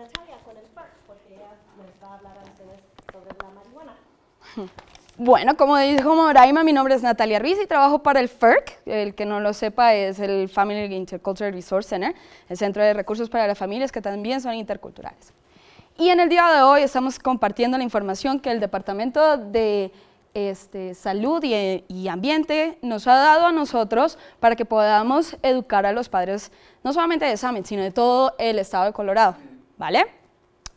Natalia con el sobre la marihuana. Bueno, como dijo Moraima, mi nombre es Natalia Ruiz y trabajo para el FERC. El que no lo sepa es el Family Intercultural Resource Center, el Centro de Recursos para las Familias que también son interculturales. Y en el día de hoy estamos compartiendo la información que el Departamento de este, Salud y, Ambiente nos ha dado a nosotros para que podamos educar a los padres, no solamente de Summit, sino de todo el estado de Colorado. ¿vale?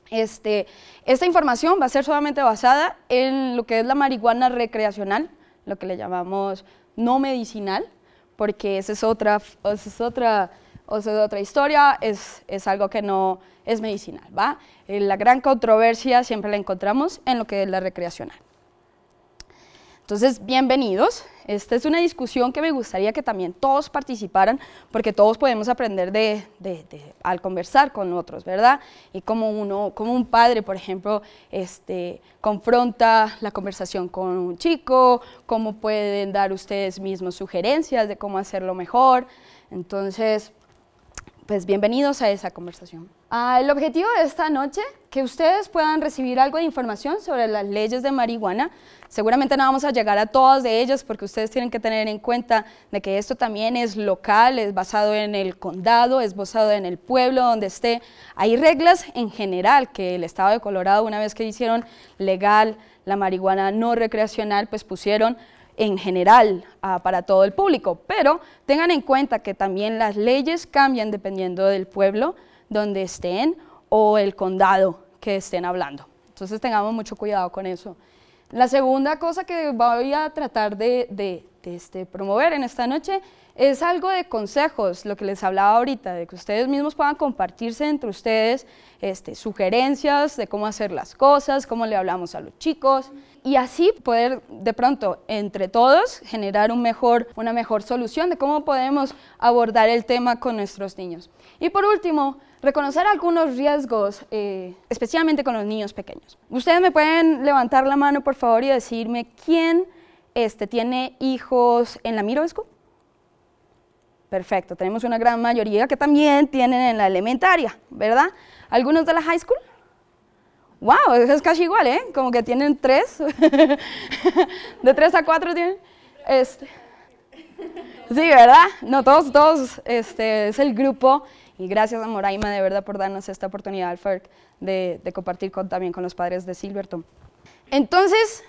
Este, esta información va a ser solamente basada en lo que es la marihuana recreacional, lo que le llamamos no medicinal, porque esa es otra, otra, otra historia, es, es, algo que no es medicinal, ¿va? Eh, la gran controversia siempre la encontramos en lo que es la recreacional. Entonces, bienvenidos. Esta es una discusión que me gustaría que también todos participaran, porque todos podemos aprender de, al conversar con otros, ¿verdad? Y como, uno, como un padre, por ejemplo, este, confronta la conversación con un chico, cómo pueden dar ustedes mismos sugerencias de cómo hacerlo mejor. Entonces, pues bienvenidos a esa conversación. Ah, el objetivo de esta noche, que ustedes puedan recibir algo de información sobre las leyes de marihuana. Seguramente no vamos a llegar a todas de ellas porque ustedes tienen que tener en cuenta de que esto también es local, es basado en el condado, es basado en el pueblo donde esté. Hay reglas en general que el estado de Colorado, una vez que hicieron legal la marihuana no recreacional, pues pusieron en general ah, para todo el público, pero tengan en cuenta que también las leyes cambian dependiendo del pueblo, donde estén o el condado que estén hablando. Entonces tengamos mucho cuidado con eso. La segunda cosa que voy a tratar de, este, promover en esta noche es algo de consejos, lo que les hablaba ahorita, de que ustedes mismos puedan compartirse entre ustedes este, sugerencias de cómo hacer las cosas, cómo le hablamos a los chicos y así poder de pronto entre todos generar una mejor solución de cómo podemos abordar el tema con nuestros niños. Y por último, reconocer algunos riesgos, eh, especialmente con los niños pequeños. Ustedes me pueden levantar la mano, por favor, y decirme quién este, tiene hijos en la Miro Perfecto, tenemos una gran mayoría que también tienen en la elementaria, ¿verdad? Algunos de la high school, wow, es casi igual, ¿eh? Como que tienen tres, de tres a cuatro tienen. Este. Sí, ¿verdad? No, todos, todos, este, es el grupo. Y gracias a Moraima de verdad por darnos esta oportunidad al FERC de, compartir también con los padres de Silverton. Entonces,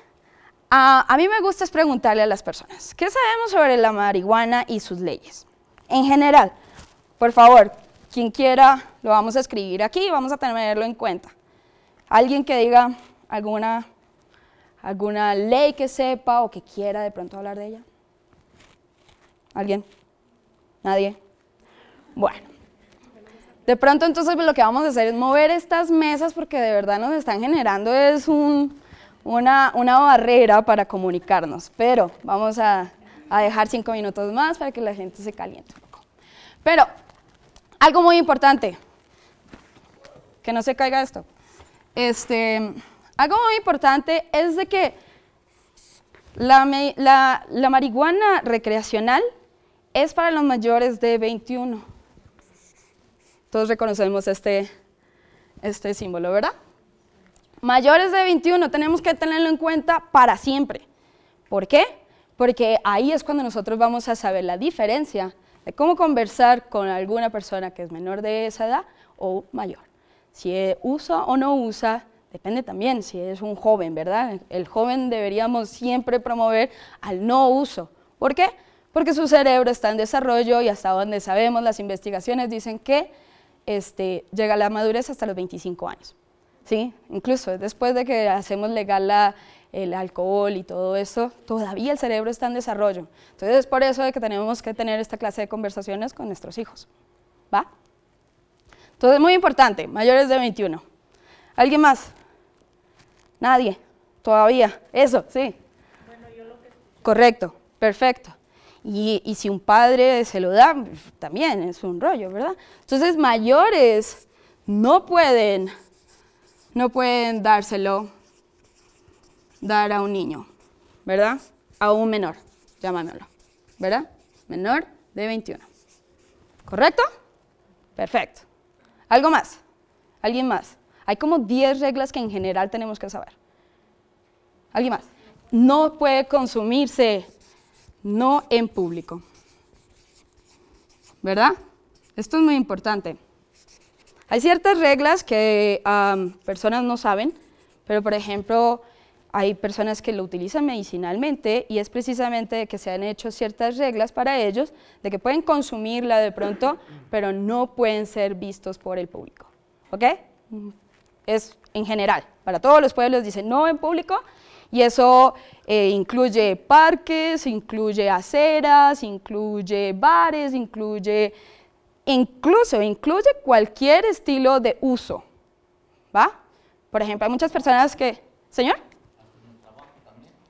a, mí me gusta es preguntarle a las personas, ¿qué sabemos sobre la marihuana y sus leyes? En general, por favor, quien quiera, lo vamos a escribir aquí, vamos a tenerlo en cuenta alguien que diga alguna, alguna ley que sepa o que quiera de pronto hablar de ella. ¿Alguien? ¿Nadie? Bueno. De pronto entonces lo que vamos a hacer es mover estas mesas porque de verdad nos están generando es una, una, barrera para comunicarnos, pero vamos a, a, dejar cinco minutos más para que la gente se caliente un poco. Pero algo muy importante, que no se caiga esto. Este, algo muy importante es de que la, marihuana recreacional es para los mayores de 21. Todos reconocemos este, este símbolo, ¿verdad? Mayores de 21 tenemos que tenerlo en cuenta para siempre. ¿Por qué? Porque ahí es cuando nosotros vamos a saber la diferencia de cómo conversar con alguna persona que es menor de esa edad o mayor. Si e, usa o no usa, depende también si es un joven, ¿verdad? El joven deberíamos siempre promover al no uso. ¿Por qué? Porque su cerebro está en desarrollo y hasta donde sabemos las investigaciones dicen que este, llega a la madurez hasta los 25 años. ¿sí? Incluso después de que hacemos legal la, el alcohol y todo eso, todavía el cerebro está en desarrollo. Entonces es por eso que tenemos que tener esta clase de conversaciones con nuestros hijos. ¿Va? Entonces, muy importante, mayores de 21. ¿Alguien más? Nadie, todavía. Eso, sí. Correcto, perfecto. Y, si un padre se lo da, también es un rollo, ¿verdad? Entonces, mayores no pueden, no pueden dárselo, dar a un niño, ¿verdad? A un menor, llámamelo, ¿verdad? Menor de 21. ¿Correcto? Perfecto. ¿Algo más? ¿Alguien más? Hay como 10 reglas que en general tenemos que saber. ¿Alguien más? No puede consumirse, no en público. ¿Verdad? Esto es muy importante. Hay ciertas reglas que personas no saben, pero por ejemplo, hay personas que lo utilizan medicinalmente y es precisamente que se han hecho ciertas reglas para ellos de que pueden consumirla de pronto, pero no pueden ser vistos por el público. ¿Ok? Es en general, para todos los pueblos dicen no en público y eso eh, incluye parques, incluye aceras, incluye bares, incluye incluso incluye cualquier estilo de uso, ¿va? Por ejemplo, hay muchas personas que, señor,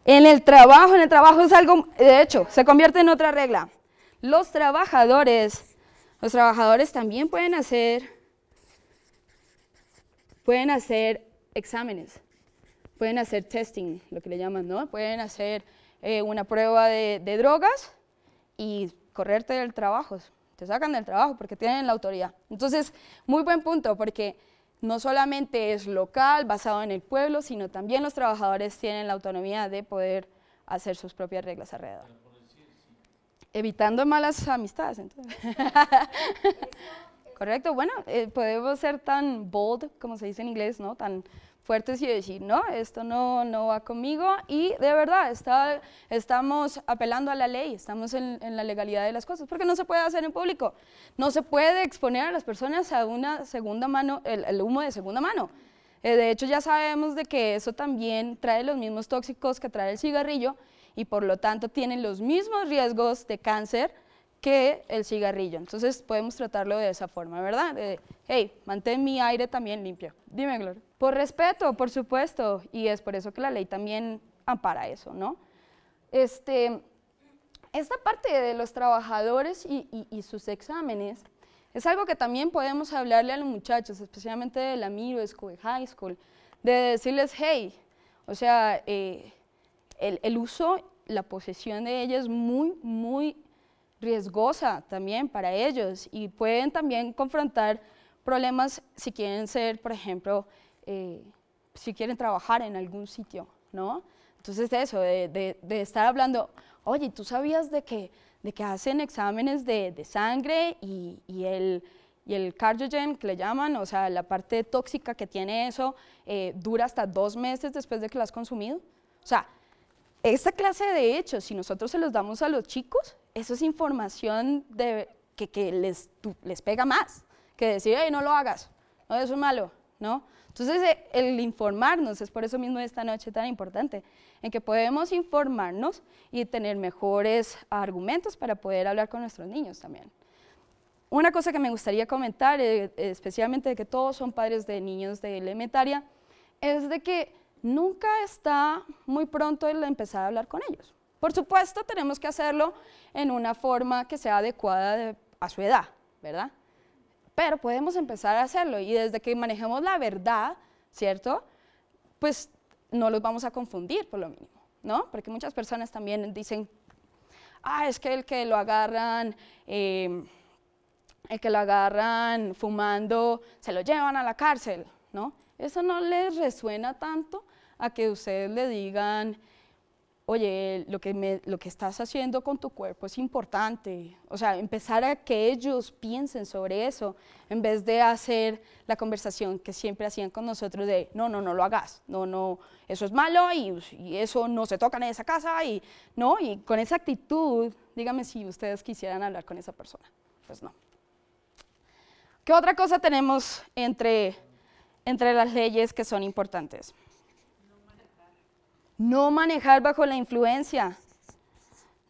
en el trabajo, en el trabajo es algo, de hecho, se convierte en otra regla. Los trabajadores, los trabajadores también pueden hacer, pueden hacer exámenes, pueden hacer testing, lo que le llaman, ¿no? Pueden hacer eh, una prueba de, de drogas y correrte del trabajo. Te sacan del trabajo porque tienen la autoridad. Entonces, muy buen punto, porque no solamente es local, basado en el pueblo, sino también los trabajadores tienen la autonomía de poder hacer sus propias reglas alrededor. Evitando malas amistades, Correcto, bueno, eh, podemos ser tan bold, como se dice en inglés, ¿no? Tan fuertes y decir, no, esto no, no va conmigo y de verdad está, estamos apelando a la ley, estamos en, en, la legalidad de las cosas, porque no se puede hacer en público, no se puede exponer a las personas a una segunda mano, el, humo de segunda mano. Eh, de hecho ya sabemos de que eso también trae los mismos tóxicos que trae el cigarrillo y por lo tanto tienen los mismos riesgos de cáncer que el cigarrillo. Entonces podemos tratarlo de esa forma, ¿verdad? de hey, mantén mi aire también limpio. Dime, Gloria respeto, por supuesto, y es por eso que la ley también ampara eso, ¿no? Este, esta parte de los trabajadores y, sus exámenes es algo que también podemos hablarle a los muchachos, especialmente de la Miro, school, High School, de decirles, hey, o sea, eh, el, el, uso, la posesión de ella es muy, muy riesgosa también para ellos y pueden también confrontar problemas si quieren ser, por ejemplo, eh, si quieren trabajar en algún sitio, ¿no? Entonces eso, de, de, de, estar hablando, oye, ¿tú sabías de que, de que hacen exámenes de, sangre y, el, y el cardiogen, que le llaman, o sea, la parte tóxica que tiene eso, eh, dura hasta dos meses después de que lo has consumido? O sea, esta clase de hechos, si nosotros se los damos a los chicos, eso es información que, les, les pega más que decir, hey, no lo hagas, no, eso es malo, ¿no? Entonces, eh, el informarnos es por eso mismo esta noche tan importante, en que podemos informarnos y tener mejores argumentos para poder hablar con nuestros niños también. Una cosa que me gustaría comentar, eh, especialmente de que todos son padres de niños de elementaria, es de que nunca está muy pronto el empezar a hablar con ellos. Por supuesto, tenemos que hacerlo en una forma que sea adecuada a su edad, ¿verdad? pero podemos empezar a hacerlo y desde que manejemos la verdad, ¿cierto? Pues no los vamos a confundir por lo mínimo, ¿no? Porque muchas personas también dicen, ah, es que el que lo agarran, em, el que lo agarran fumando, se lo llevan a la cárcel, ¿no? Eso no les resuena tanto a que ustedes le digan, oye, lo que, lo que estás haciendo con tu cuerpo es importante. O sea, empezar a que ellos piensen sobre eso, en vez de hacer la conversación que siempre hacían con nosotros de, no, no, no lo hagas, no, no, eso es malo y, y eso no se toca en esa casa. Y, no, y con esa actitud, dígame si ustedes quisieran hablar con esa persona. Pues no. ¿Qué otra cosa tenemos entre, entre las leyes que son importantes? No manejar bajo la influencia.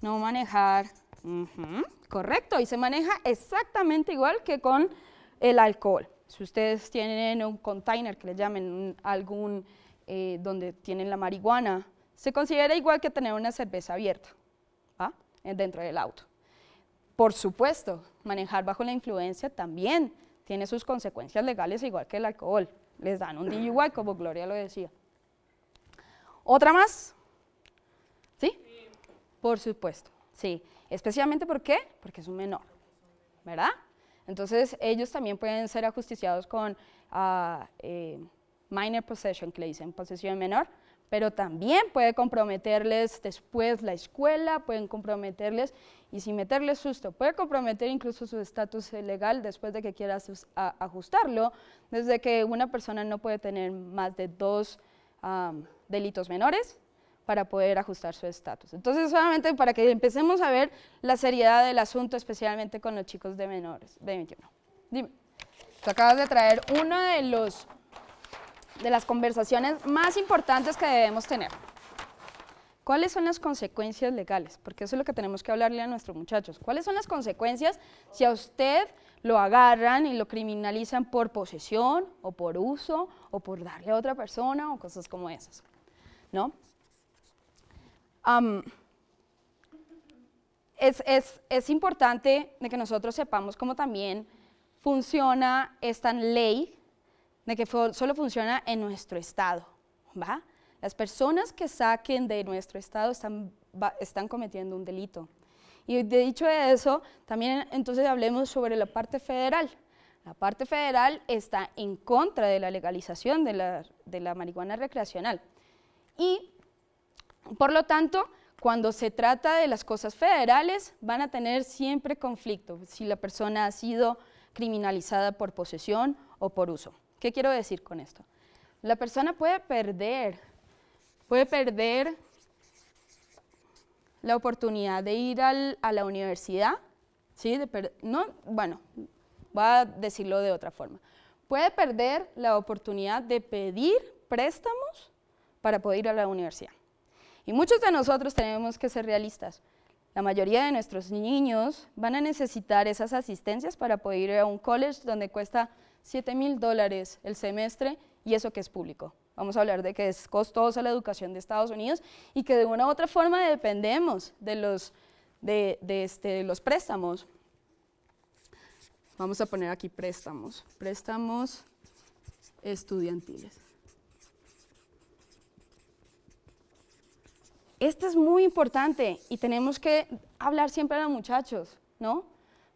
No manejar. Correcto, y se maneja exactamente igual que con el alcohol. Si ustedes tienen un container, que le llamen algún, eh, donde tienen la marihuana, se considera igual que tener una cerveza abierta dentro del auto. Por supuesto, manejar bajo la influencia también tiene sus consecuencias legales igual que el alcohol. Les dan un DUI, como Gloria lo decía. ¿Otra más? ¿Sí? Por supuesto, sí. Especialmente ¿por Porque es un menor, ¿verdad? Entonces ellos también pueden ser ajusticiados con ah, eh, minor possession, que le dicen posesión menor, pero también puede comprometerles después la escuela, pueden comprometerles, y sin meterles susto, puede comprometer incluso su estatus legal después de que quieras ajustarlo, desde que una persona no puede tener más de dos delitos menores para poder ajustar su estatus. Entonces, solamente para que empecemos a ver la seriedad del asunto, especialmente con los chicos de menores de 21. Dime, tú acabas de traer una de, los, de las conversaciones más importantes que debemos tener. ¿Cuáles son las consecuencias legales? Porque eso es lo que tenemos que hablarle a nuestros muchachos. ¿Cuáles son las consecuencias si a usted lo agarran y lo criminalizan por posesión o por uso o por darle a otra persona o cosas como esas? es, importante de que nosotros sepamos cómo también funciona esta ley, de que solo funciona en nuestro estado, ¿va? Las personas que saquen de nuestro estado están, cometiendo un delito. Y de dicho eso, también entonces hablemos sobre la parte federal. La parte federal está en contra de la legalización de la marihuana recreacional. Y, por lo tanto, cuando se trata de las cosas federales, van a tener siempre conflicto si la persona ha sido criminalizada por posesión o por uso. ¿Qué quiero decir con esto? La persona puede perder, puede perder la oportunidad de ir a la universidad, ¿sí? no, bueno, voy a decirlo de otra forma. Puede perder la oportunidad de pedir préstamos para poder ir a la universidad. Y muchos de nosotros tenemos que ser realistas. La mayoría de nuestros niños van a necesitar esas asistencias para poder ir a un college donde cuesta 7 mil dólares el semestre y eso que es público. Vamos a hablar de que es costosa la educación de Estados Unidos y que de una u otra forma dependemos de los, de, de este, los préstamos. Vamos a poner aquí préstamos, préstamos estudiantiles. Esto es muy importante y tenemos que hablar siempre a los muchachos, ¿no?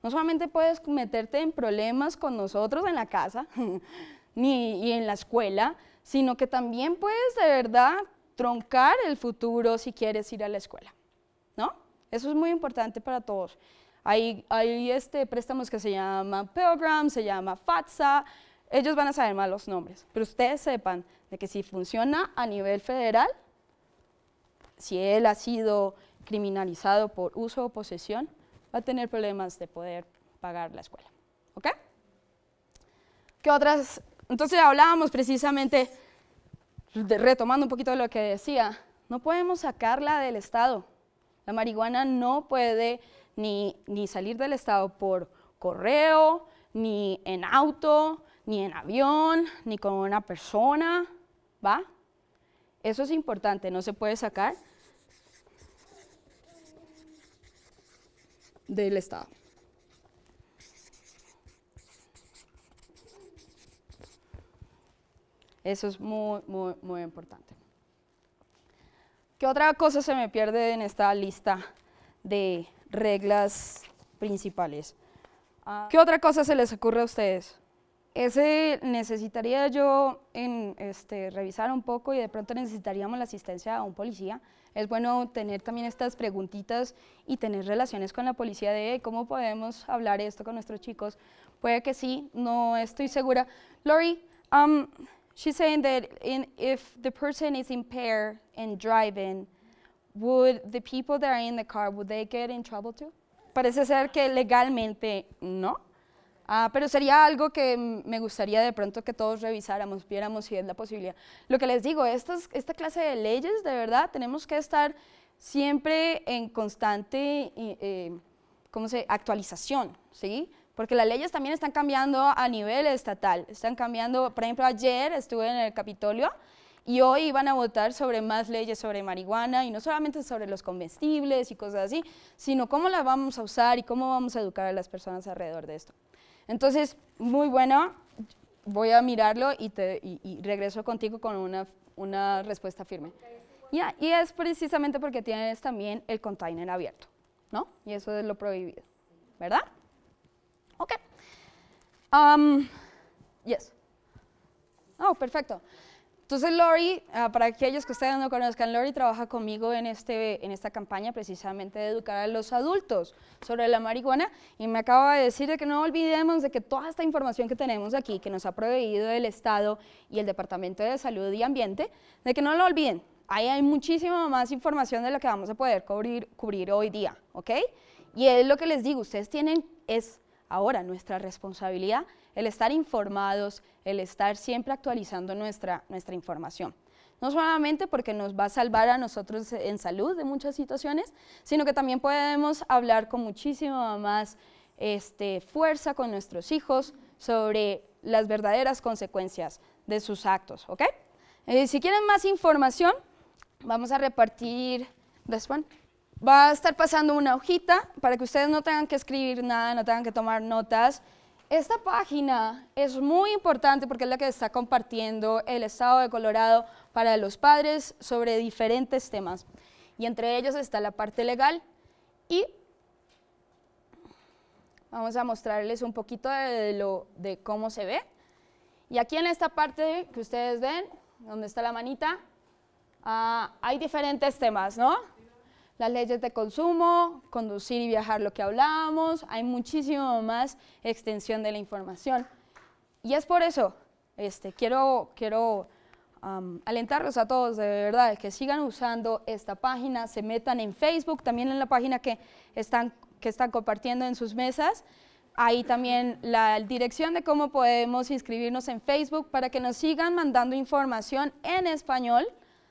No solamente puedes meterte en problemas con nosotros en la casa ni, y en la escuela, sino que también puedes de verdad troncar el futuro si quieres ir a la escuela, ¿no? Eso es muy importante para todos. Hay, hay este préstamos que se llama Program, se llama FATSA, ellos van a saber malos los nombres, pero ustedes sepan de que si funciona a nivel federal, si él ha sido criminalizado por uso o posesión, va a tener problemas de poder pagar la escuela. ¿Ok? ¿Qué otras? Entonces hablábamos precisamente, retomando un poquito de lo que decía, no podemos sacarla del Estado. La marihuana no puede ni, ni salir del Estado por correo, ni en auto, ni en avión, ni con una persona, ¿va? Eso es importante, no se puede sacar del Estado. Eso es muy, muy, muy importante. ¿Qué otra cosa se me pierde en esta lista de reglas principales? Ah. ¿Qué otra cosa se les ocurre a ustedes? Ese necesitaría yo en, este, revisar un poco y de pronto necesitaríamos la asistencia de un policía es bueno tener también estas preguntitas y tener relaciones con la policía de cómo podemos hablar esto con nuestros chicos. Puede que sí, no estoy segura. Lori, um, she's saying that in, if the person is impaired and driving, would the people that are in the car, would they get in trouble too? Parece ser que legalmente no. Ah, pero sería algo que me gustaría de pronto que todos revisáramos, viéramos si es la posibilidad. Lo que les digo, esta clase de leyes, de verdad, tenemos que estar siempre en constante eh, ¿cómo se? actualización, ¿sí? Porque las leyes también están cambiando a nivel estatal, están cambiando, por ejemplo, ayer estuve en el Capitolio y hoy iban a votar sobre más leyes sobre marihuana y no solamente sobre los comestibles y cosas así, sino cómo las vamos a usar y cómo vamos a educar a las personas alrededor de esto. Entonces, muy bueno, voy a mirarlo y, te, regreso contigo con una, respuesta firme. y es precisamente porque tienes también el container abierto, ¿no? Y eso es lo prohibido, ¿verdad? Ok. Um, yes. Oh, perfecto. Entonces Lori, ah, para aquellos que ustedes no conozcan, Lori trabaja conmigo en, este, en esta campaña precisamente de educar a los adultos sobre la marihuana y me acaba de decir que no olvidemos de que toda esta información que tenemos aquí, que nos ha proveído el Estado y el Departamento de Salud y Ambiente, de que no lo olviden. Ahí hay muchísima más información de lo que vamos a poder cubrir, cubrir hoy día, ¿ok? Y es lo que les digo, ustedes tienen es ahora nuestra responsabilidad el estar informados, el estar siempre actualizando nuestra, nuestra información. No solamente porque nos va a salvar a nosotros en salud de muchas situaciones, sino que también podemos hablar con muchísimo más este, fuerza con nuestros hijos sobre las verdaderas consecuencias de sus actos, ¿ok? Eh, si quieren más información, vamos a repartir, Va a estar pasando una hojita para que ustedes no tengan que escribir nada, no tengan que tomar notas. Esta página es muy importante porque es la que está compartiendo el Estado de Colorado para los padres sobre diferentes temas. Y entre ellos está la parte legal y vamos a mostrarles un poquito de, de cómo se ve. Y aquí en esta parte que ustedes ven, donde está la manita, ah, hay diferentes temas, ¿no? las leyes de consumo, conducir y viajar, lo que hablábamos, hay muchísimo más extensión de la información. Y es por eso, este, quiero, quiero alentarlos a todos de verdad que sigan usando esta página, se metan en Facebook, también en la página que están, que están compartiendo en sus mesas. Ahí también la dirección de cómo podemos inscribirnos en Facebook para que nos sigan mandando información en español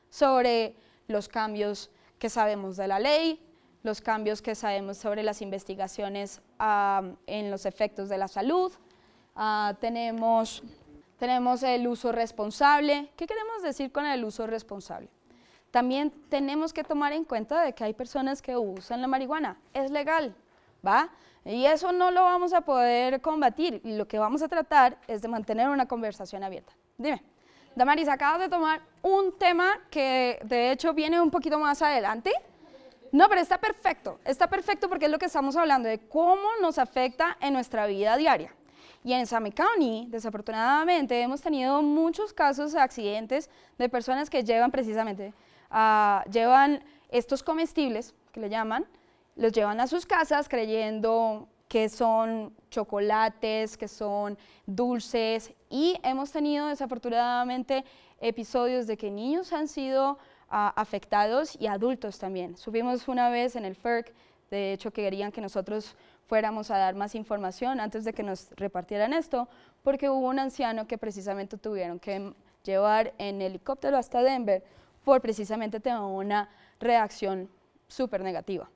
sobre los cambios que sabemos de la ley, los cambios que sabemos sobre las investigaciones ah, en los efectos de la salud, ah, tenemos, tenemos el uso responsable. ¿Qué queremos decir con el uso responsable? También tenemos que tomar en cuenta de que hay personas que usan la marihuana, es legal, ¿va? Y eso no lo vamos a poder combatir, lo que vamos a tratar es de mantener una conversación abierta. Dime. Damaris, acabas de tomar un tema que de hecho viene un poquito más adelante. No, pero está perfecto, está perfecto porque es lo que estamos hablando de cómo nos afecta en nuestra vida diaria. Y en Sami County, desafortunadamente, hemos tenido muchos casos de accidentes de personas que llevan precisamente, ah, llevan estos comestibles, que le llaman, los llevan a sus casas creyendo que son chocolates, que son dulces, y hemos tenido desafortunadamente episodios de que niños han sido ah, afectados y adultos también. Subimos una vez en el FERC, de hecho que querían que nosotros fuéramos a dar más información antes de que nos repartieran esto, porque hubo un anciano que precisamente tuvieron que llevar en helicóptero hasta Denver por precisamente tener una reacción súper negativa.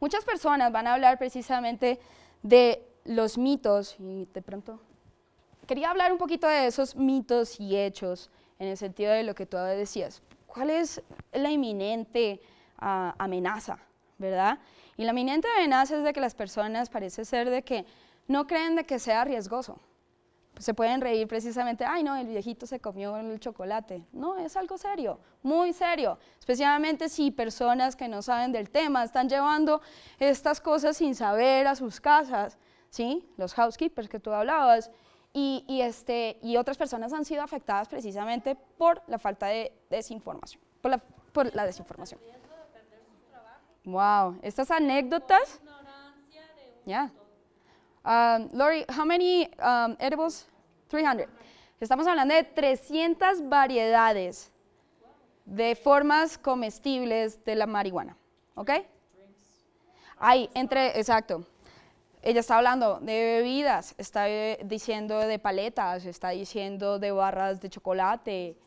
Muchas personas van a hablar precisamente de los mitos y de pronto quería hablar un poquito de esos mitos y hechos en el sentido de lo que tú decías. ¿Cuál es la inminente ah, amenaza, verdad? Y la inminente amenaza es de que las personas parece ser de que no creen de que sea riesgoso. Pues se pueden reír precisamente, ay no, el viejito se comió el chocolate. No, es algo serio, muy serio. Especialmente si personas que no saben del tema están llevando estas cosas sin saber a sus casas, ¿sí? Los housekeepers que tú hablabas y, este, y otras personas han sido afectadas precisamente por la falta de desinformación, por la, desinformación. Wow, estas anécdotas. Yeah. Um, Lori, how many um, edibles? 300. Estamos hablando de 300 variedades de formas comestibles de la marihuana, ¿ok? Hay entre, exacto, ella está hablando de bebidas, está eh, diciendo de paletas, está diciendo de barras de chocolate,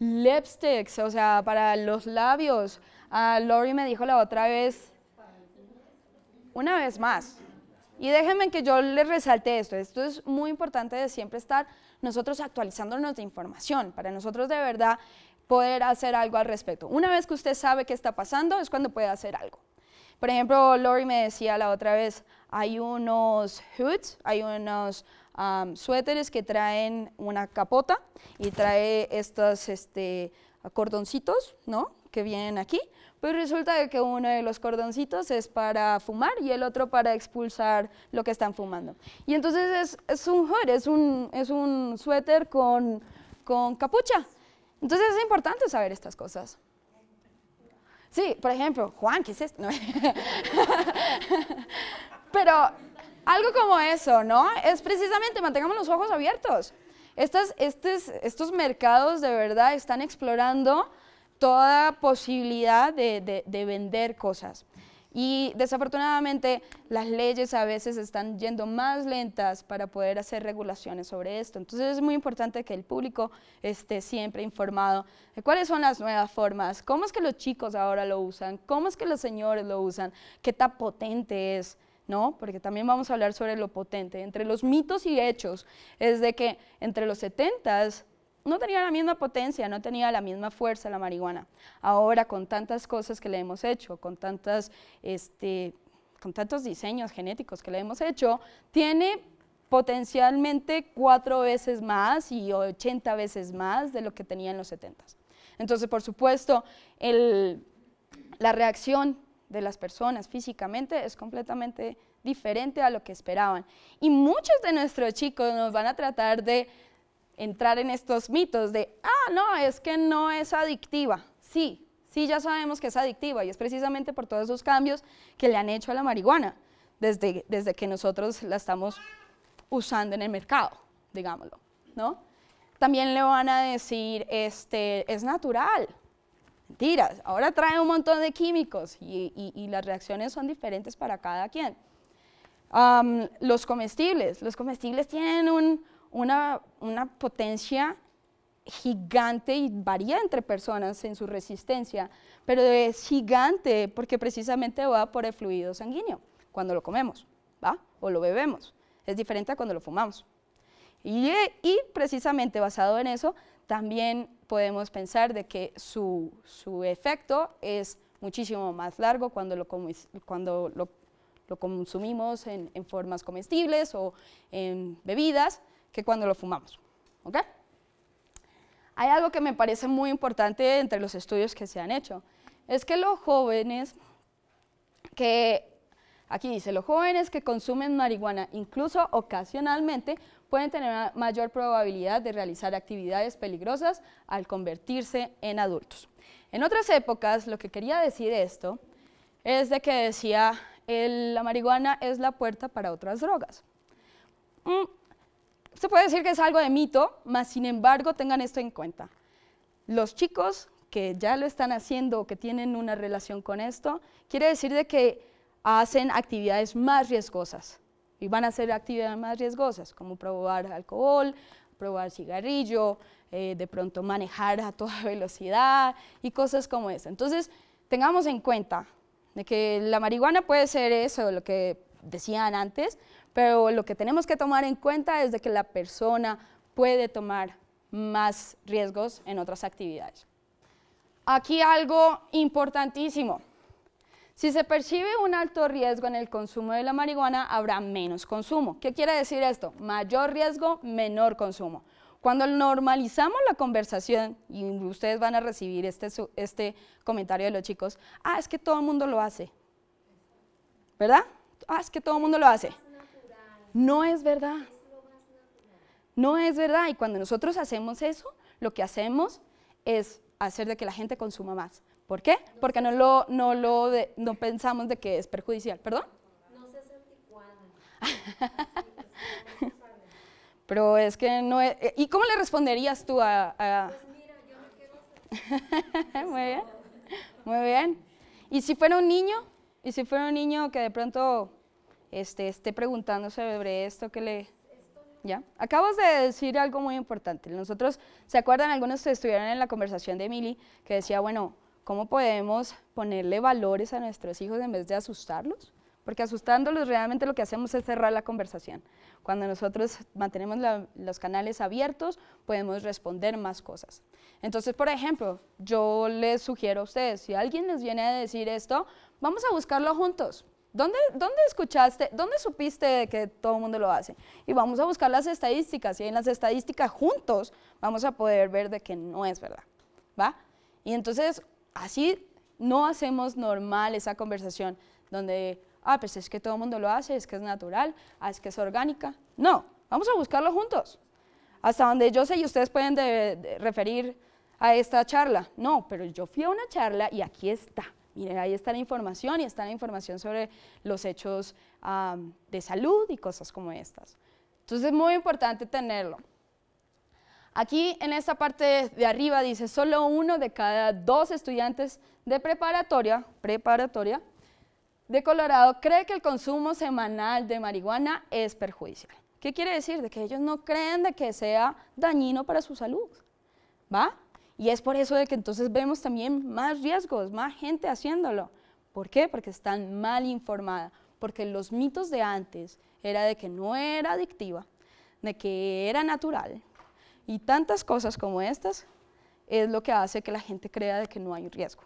lipsticks, o sea, para los labios. Uh, Lori me dijo la otra vez, una vez más, y déjenme que yo les resalte esto, esto es muy importante de siempre estar nosotros actualizando nuestra información, para nosotros de verdad poder hacer algo al respecto. Una vez que usted sabe qué está pasando, es cuando puede hacer algo. Por ejemplo, Lori me decía la otra vez, hay unos hoods, hay unos suéteres que traen una capota y trae estos este, cordoncitos, ¿no? Que vienen aquí, pero resulta que uno de los cordoncitos es para fumar y el otro para expulsar lo que están fumando. Y entonces es, es un hood, es un, es un suéter con, con capucha. Entonces es importante saber estas cosas. Sí, por ejemplo, Juan, ¿qué es esto? Pero algo como eso, ¿no? Es precisamente, mantengamos los ojos abiertos. estos mercados de verdad están explorando toda posibilidad de vender cosas. Y desafortunadamente las leyes a veces están yendo más lentas para poder hacer regulaciones sobre esto. Entonces es muy importante que el público esté siempre informado de cuáles son las nuevas formas, cómo es que los chicos ahora lo usan, cómo es que los señores lo usan, qué tan potente es. ¿no? Porque también vamos a hablar sobre lo potente. Entre los mitos y hechos es de que entre los 70s no tenía la misma potencia, no tenía la misma fuerza la marihuana. Ahora con tantas cosas que le hemos hecho, con tantas, este, con tantos diseños genéticos que le hemos hecho, tiene potencialmente cuatro veces más y 80 veces más de lo que tenía en los 70. Entonces, por supuesto, la reacción de las personas físicamente es completamente diferente a lo que esperaban. Y muchos de nuestros chicos nos van a tratar de entrar en estos mitos de, ah, no, es que no es adictiva. Sí, sí ya sabemos que es adictiva y es precisamente por todos esos cambios que le han hecho a la marihuana desde, desde que nosotros la estamos usando en el mercado, digámoslo, ¿no? También le van a decir, este, es natural. Mentiras, ahora trae un montón de químicos y, y, las reacciones son diferentes para cada quien. los comestibles, los comestibles tienen un, una, potencia gigante y varía entre personas en su resistencia, pero es gigante porque precisamente va por el fluido sanguíneo cuando lo comemos, ¿va? O lo bebemos. Es diferente a cuando lo fumamos. Y, precisamente basado en eso, también podemos pensar de que su, efecto es muchísimo más largo cuando lo, cuando lo, consumimos en formas comestibles o en bebidas, que cuando lo fumamos. ¿Ok? Hay algo que me parece muy importante entre los estudios que se han hecho. Es que los jóvenes que, aquí dice, los jóvenes que consumen marihuana incluso ocasionalmente pueden tener mayor probabilidad de realizar actividades peligrosas al convertirse en adultos. En otras épocas, lo que quería decir esto es de que decía, el, la marihuana es la puerta para otras drogas. Mm, se puede decir que es algo de mito, mas sin embargo tengan esto en cuenta. Los chicos que ya lo están haciendo o que tienen una relación con esto, quiere decir de que hacen actividades más riesgosas y van a hacer actividades más riesgosas, como probar alcohol, probar cigarrillo, eh, de pronto manejar a toda velocidad y cosas como esa. Entonces, tengamos en cuenta de que la marihuana puede ser eso, lo que decían antes, pero lo que tenemos que tomar en cuenta es de que la persona puede tomar más riesgos en otras actividades. Aquí algo importantísimo. Si se percibe un alto riesgo en el consumo de la marihuana, habrá menos consumo. ¿Qué quiere decir esto? Mayor riesgo, menor consumo. Cuando normalizamos la conversación, y ustedes van a recibir este, este comentario de los chicos, ah, es que todo el mundo lo hace, ¿verdad? Ah, es que todo el mundo lo hace. No es verdad. No es verdad. Y cuando nosotros hacemos eso, lo que hacemos es hacer de que la gente consuma más. ¿Por qué? Porque no lo, no lo no pensamos de que es perjudicial. ¿Perdón? No se Pero es que no es... ¿Y cómo le responderías tú a...? Pues mira, yo muy bien, muy bien. ¿Y si fuera un niño? ¿Y si fuera un niño que de pronto este, esté preguntándose sobre esto que le... ¿Ya? Acabas de decir algo muy importante. Nosotros, ¿se acuerdan? Algunos estuvieron en la conversación de Emily que decía, bueno, ¿cómo podemos ponerle valores a nuestros hijos en vez de asustarlos? Porque asustándolos realmente lo que hacemos es cerrar la conversación. Cuando nosotros mantenemos los canales abiertos, podemos responder más cosas. Entonces, por ejemplo, yo les sugiero a ustedes, si alguien les viene a decir esto, vamos a buscarlo juntos. ¿Dónde, escuchaste, dónde supiste que todo el mundo lo hace? Y vamos a buscar las estadísticas y en las estadísticas juntos vamos a poder ver de que no es verdad, ¿va? Y entonces así no hacemos normal esa conversación donde, ah, pues es que todo el mundo lo hace, es que es natural, ah, es que es orgánica. No, vamos a buscarlo juntos. Hasta donde yo sé y ustedes pueden referir a esta charla. No, pero yo fui a una charla y aquí está. Miren, ahí está la información y está la información sobre los hechos de salud y cosas como estas. Entonces es muy importante tenerlo. Aquí en esta parte de arriba dice, solo uno de cada dos estudiantes de preparatoria, preparatoria de Colorado cree que el consumo semanal de marihuana es perjudicial. ¿Qué quiere decir? De que ellos no creen de que sea dañino para su salud. ¿Va? Y es por eso de que entonces vemos también más riesgos, más gente haciéndolo. ¿Por qué? Porque están mal informada, porque los mitos de antes era de que no era adictiva, de que era natural y tantas cosas como estas es lo que hace que la gente crea de que no hay riesgo.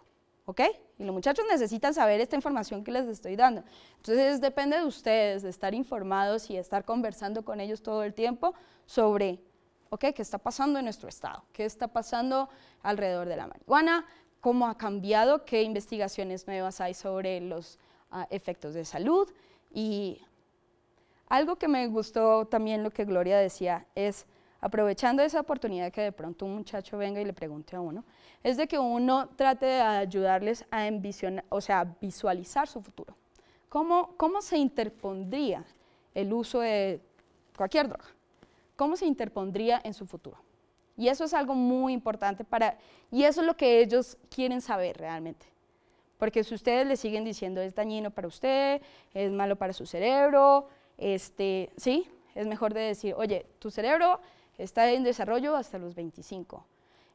¿Ok? Y los muchachos necesitan saber esta información que les estoy dando. Entonces depende de ustedes, de estar informados y estar conversando con ellos todo el tiempo sobre ¿Qué está pasando en nuestro estado? ¿Qué está pasando alrededor de la marihuana? ¿Cómo ha cambiado? ¿Qué investigaciones nuevas hay sobre los ah, efectos de salud? Y algo que me gustó también lo que Gloria decía es, aprovechando esa oportunidad que de pronto un muchacho venga y le pregunte a uno, es de que uno trate de ayudarles a o sea, visualizar su futuro. ¿Cómo, ¿Cómo se interpondría el uso de cualquier droga? cómo se interpondría en su futuro. Y eso es algo muy importante para, y eso es lo que ellos quieren saber realmente. Porque si ustedes le siguen diciendo es dañino para usted, es malo para su cerebro, este, sí, es mejor de decir, oye, tu cerebro está en desarrollo hasta los 25.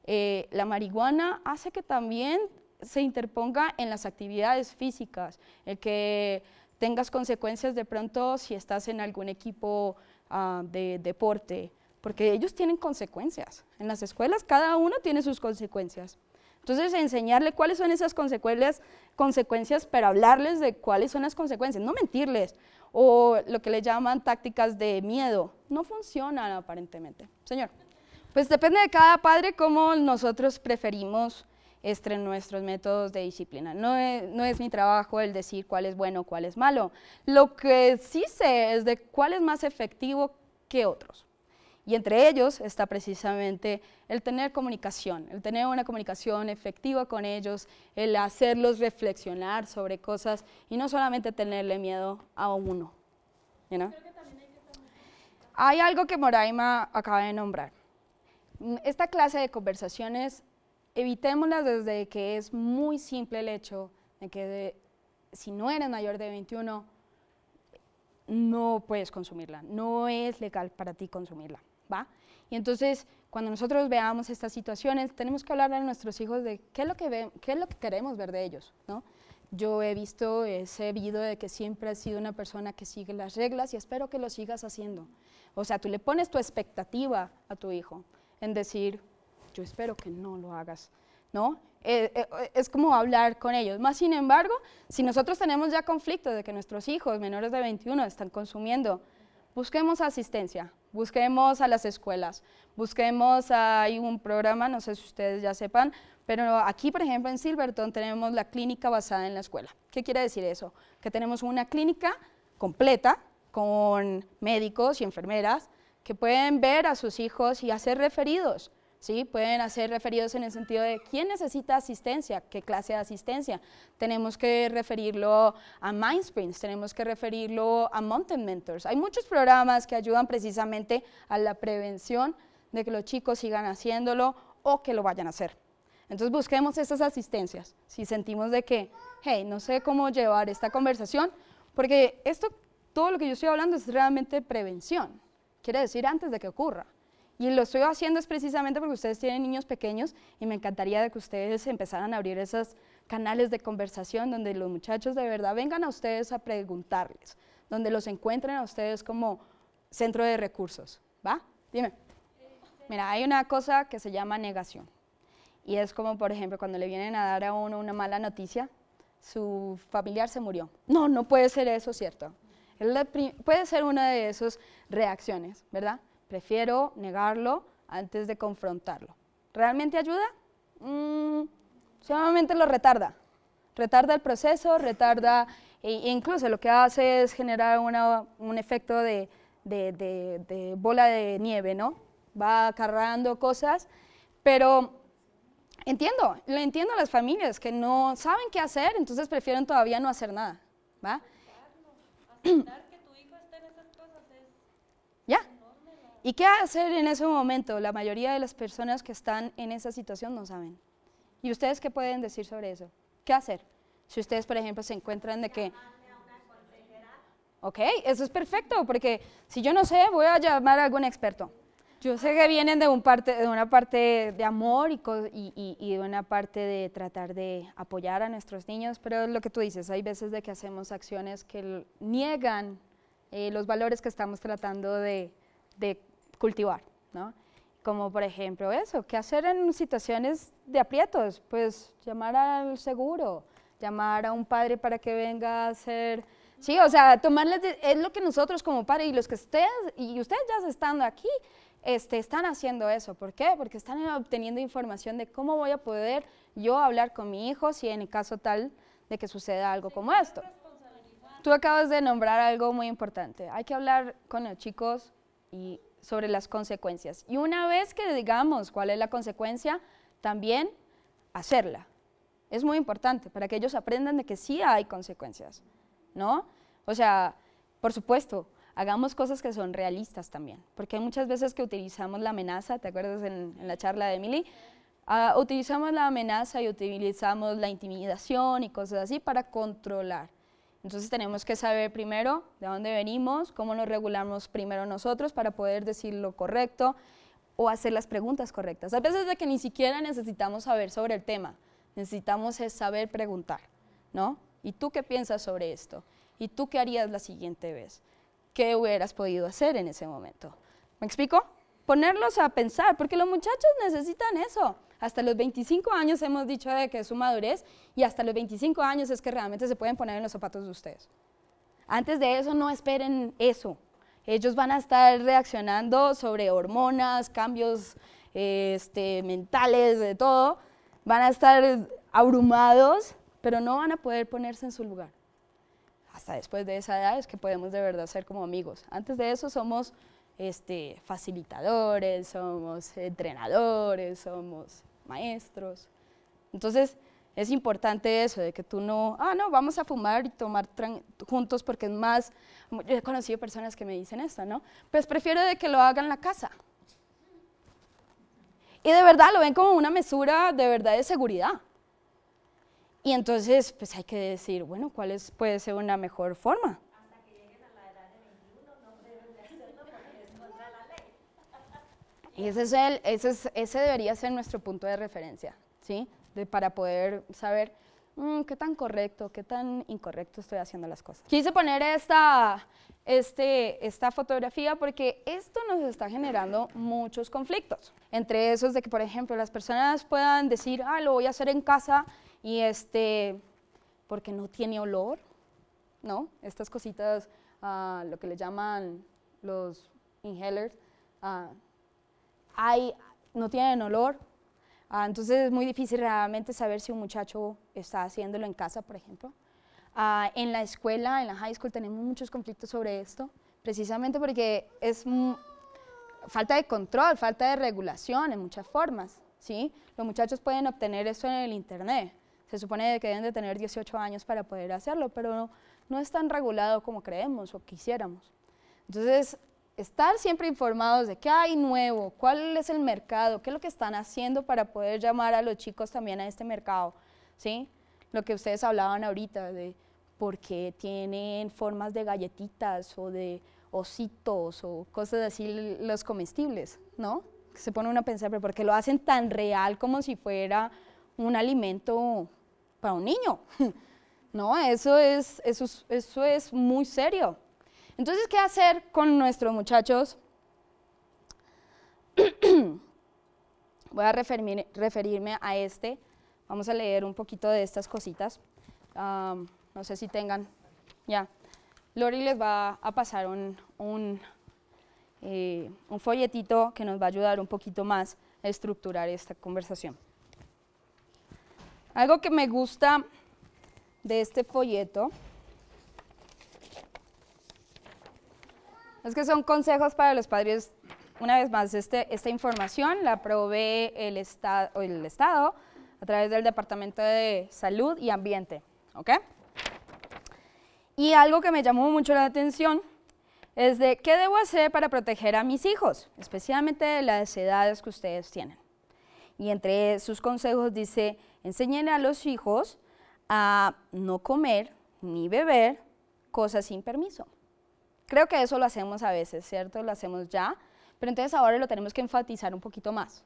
Eh, la marihuana hace que también se interponga en las actividades físicas, el que tengas consecuencias de pronto si estás en algún equipo Ah, de deporte, porque ellos tienen consecuencias. En las escuelas cada uno tiene sus consecuencias. Entonces, enseñarle cuáles son esas consecuencias, consecuencias, pero hablarles de cuáles son las consecuencias, no mentirles, o lo que le llaman tácticas de miedo, no funcionan aparentemente. Señor, pues depende de cada padre cómo nosotros preferimos entre nuestros métodos de disciplina. E, no es, mi trabajo el decir cuál es bueno, cuál es malo. Lo que sí sé es de cuál es más efectivo que otros. Y entre ellos está precisamente el tener comunicación, el tener una comunicación efectiva con ellos, el hacerlos reflexionar sobre cosas y no solamente tenerle miedo a uno. hay algo que Moraima acaba de nombrar. Esta clase de conversaciones Evitémosla desde que es muy simple el hecho de que si no eres mayor de 21, no puedes consumirla, no es legal para ti consumirla, ¿va? Y entonces, cuando nosotros veamos estas situaciones, tenemos que hablarle a nuestros hijos de qué es lo que, qué es lo que queremos ver de ellos, ¿no? Yo he visto, he sabido de que siempre has sido una persona que sigue las reglas y espero que lo sigas haciendo. O sea, tú le pones tu expectativa a tu hijo en decir, yo espero que no lo hagas, ¿no? Eh, eh, es como hablar con ellos. Más sin embargo, si nosotros tenemos ya conflictos de que nuestros hijos menores de 21 están consumiendo, busquemos asistencia, busquemos a las escuelas, busquemos, hay un programa, no sé si ustedes ya sepan, pero aquí, por ejemplo, en Silverton tenemos la clínica basada en la escuela. ¿Qué quiere decir eso? Que tenemos una clínica completa con médicos y enfermeras que pueden ver a sus hijos y hacer referidos. ¿sí? Pueden hacer referidos en el sentido de quién necesita asistencia, qué clase de asistencia. Tenemos que referirlo a MindSprints, tenemos que referirlo a Mountain Mentors. Hay muchos programas que ayudan precisamente a la prevención de que los chicos sigan haciéndolo o que lo vayan a hacer. Entonces busquemos esas asistencias. Si sentimos de que, hey, no sé cómo llevar esta conversación, porque esto, todo lo que yo estoy hablando es realmente prevención. Quiere decir antes de que ocurra. Y lo estoy haciendo es precisamente porque ustedes tienen niños pequeños y me encantaría que ustedes empezaran a abrir esos canales de conversación donde los muchachos de verdad vengan a ustedes a preguntarles, donde los encuentren a ustedes como centro de recursos. ¿Va? Dime. Mira, hay una cosa que se llama negación. Y es como, por ejemplo, cuando le vienen a dar a uno una mala noticia, su familiar se murió. No, no puede ser eso, ¿cierto? puede ser una de esas reacciones, ¿verdad? Prefiero negarlo antes de confrontarlo. ¿Realmente ayuda? Mm, solamente lo retarda. Retarda el proceso, retarda, e, e incluso lo que hace es generar una, un efecto de, bola de nieve, ¿no? Va acarrando cosas, pero entiendo, lo entiendo a las familias que no saben qué hacer, entonces prefieren todavía no hacer nada, ¿va? ¿Y qué hacer en ese momento? La mayoría de las personas que están en esa situación no saben. ¿Y ustedes qué pueden decir sobre eso? ¿Qué hacer? Si ustedes, por ejemplo, se encuentran de que... Ok, eso es perfecto, porque si yo no sé, voy a llamar a algún experto. Yo sé que vienen de, un parte, de una parte de amor y, y, de una parte de tratar de apoyar a nuestros niños, pero lo que tú dices, hay veces de que hacemos acciones que niegan eh, los valores que estamos tratando de, de cultivar, ¿no? Como por ejemplo eso, ¿qué hacer en situaciones de aprietos? Pues llamar al seguro, llamar a un padre para que venga a hacer... Sí, o sea, tomarles es lo que nosotros como padres y los que ustedes y ustedes ya estando aquí este, están haciendo eso. ¿Por qué? Porque están obteniendo información de cómo voy a poder yo hablar con mi hijo si en el caso tal de que suceda algo como esto. Tú acabas de nombrar algo muy importante. Hay que hablar con los chicos y sobre las consecuencias. Y una vez que digamos cuál es la consecuencia, también hacerla. Es muy importante para que ellos aprendan de que sí hay consecuencias, ¿no? O sea, por supuesto, hagamos cosas que son realistas también, porque hay muchas veces que utilizamos la amenaza, ¿te acuerdas en, la charla de Emily? Ah, utilizamos la amenaza y utilizamos la intimidación y cosas así para controlar. Entonces tenemos que saber primero de dónde venimos, cómo nos regulamos primero nosotros para poder decir lo correcto o hacer las preguntas correctas. A veces de que ni siquiera necesitamos saber sobre el tema, necesitamos saber preguntar, ¿no? ¿Y tú qué piensas sobre esto? ¿Y tú qué harías la siguiente vez? ¿Qué hubieras podido hacer en ese momento? ¿Me explico? ponerlos a pensar, porque los muchachos necesitan eso. Hasta los 25 años hemos dicho de eh, que es su madurez y hasta los 25 años es que realmente se pueden poner en los zapatos de ustedes. Antes de eso no esperen eso. Ellos van a estar reaccionando sobre hormonas, cambios este, mentales, de todo. Van a estar abrumados, pero no van a poder ponerse en su lugar. Hasta después de esa edad es que podemos de verdad ser como amigos. Antes de eso somos este, facilitadores, somos entrenadores, somos maestros. Entonces, es importante eso, de que tú no, ah, no, vamos a fumar y tomar juntos porque es más, he conocido personas que me dicen esto, ¿no? Pues prefiero de que lo hagan en la casa. Y de verdad lo ven como una mesura de verdad de seguridad. Y entonces, pues hay que decir, bueno, ¿cuál es, puede ser una mejor forma? Ese, es el, ese, es, ese debería ser nuestro punto de referencia, ¿sí? para poder saber mm, qué tan correcto, qué tan incorrecto estoy haciendo las cosas. Quise poner esta, este, esta fotografía porque esto nos está generando muchos conflictos. Entre esos de que, por ejemplo, las personas puedan decir, ah, lo voy a hacer en casa y este, porque no tiene olor, ¿no? Estas cositas, ah, lo que le llaman los inhalers, ¿no? Ah, no tienen olor. Ah, entonces es muy difícil realmente saber si un muchacho está haciéndolo en casa, por ejemplo. Ah, en la escuela, en la high school, tenemos muchos conflictos sobre esto, precisamente porque es falta de control, falta de regulación en muchas formas. ¿sí? Los muchachos pueden obtener esto en el internet. Se supone que deben de tener 18 años para poder hacerlo, pero no, no es tan regulado como creemos o quisiéramos. Entonces, estar siempre informados de qué hay nuevo, cuál es el mercado, qué es lo que están haciendo para poder llamar a los chicos también a este mercado, ¿sí? Lo que ustedes hablaban ahorita de por qué tienen formas de galletitas o de ositos o cosas así, los comestibles, ¿no? Se pone una a pensar, pero ¿por qué lo hacen tan real como si fuera un alimento para un niño? no, eso eso es muy serio. Entonces, ¿qué hacer con nuestros muchachos? Voy a referirme, a este. Vamos a leer un poquito de estas cositas. Ah, no sé si tengan. Ya. Lori les va a pasar eh, un folletito que nos va a ayudar un poquito más a estructurar esta conversación. Algo que me gusta de este folleto Es que son consejos para los padres. Una vez más, este, esta información la provee el, el Estado a través del Departamento de Salud y Ambiente. ¿ok? Y algo que me llamó mucho la atención es de qué debo hacer para proteger a mis hijos, especialmente de las edades que ustedes tienen. Y entre sus consejos dice, enseñen a los hijos a no comer ni beber cosas sin permiso. Creo que eso lo hacemos a veces, ¿cierto? Lo hacemos ya, pero entonces ahora lo tenemos que enfatizar un poquito más.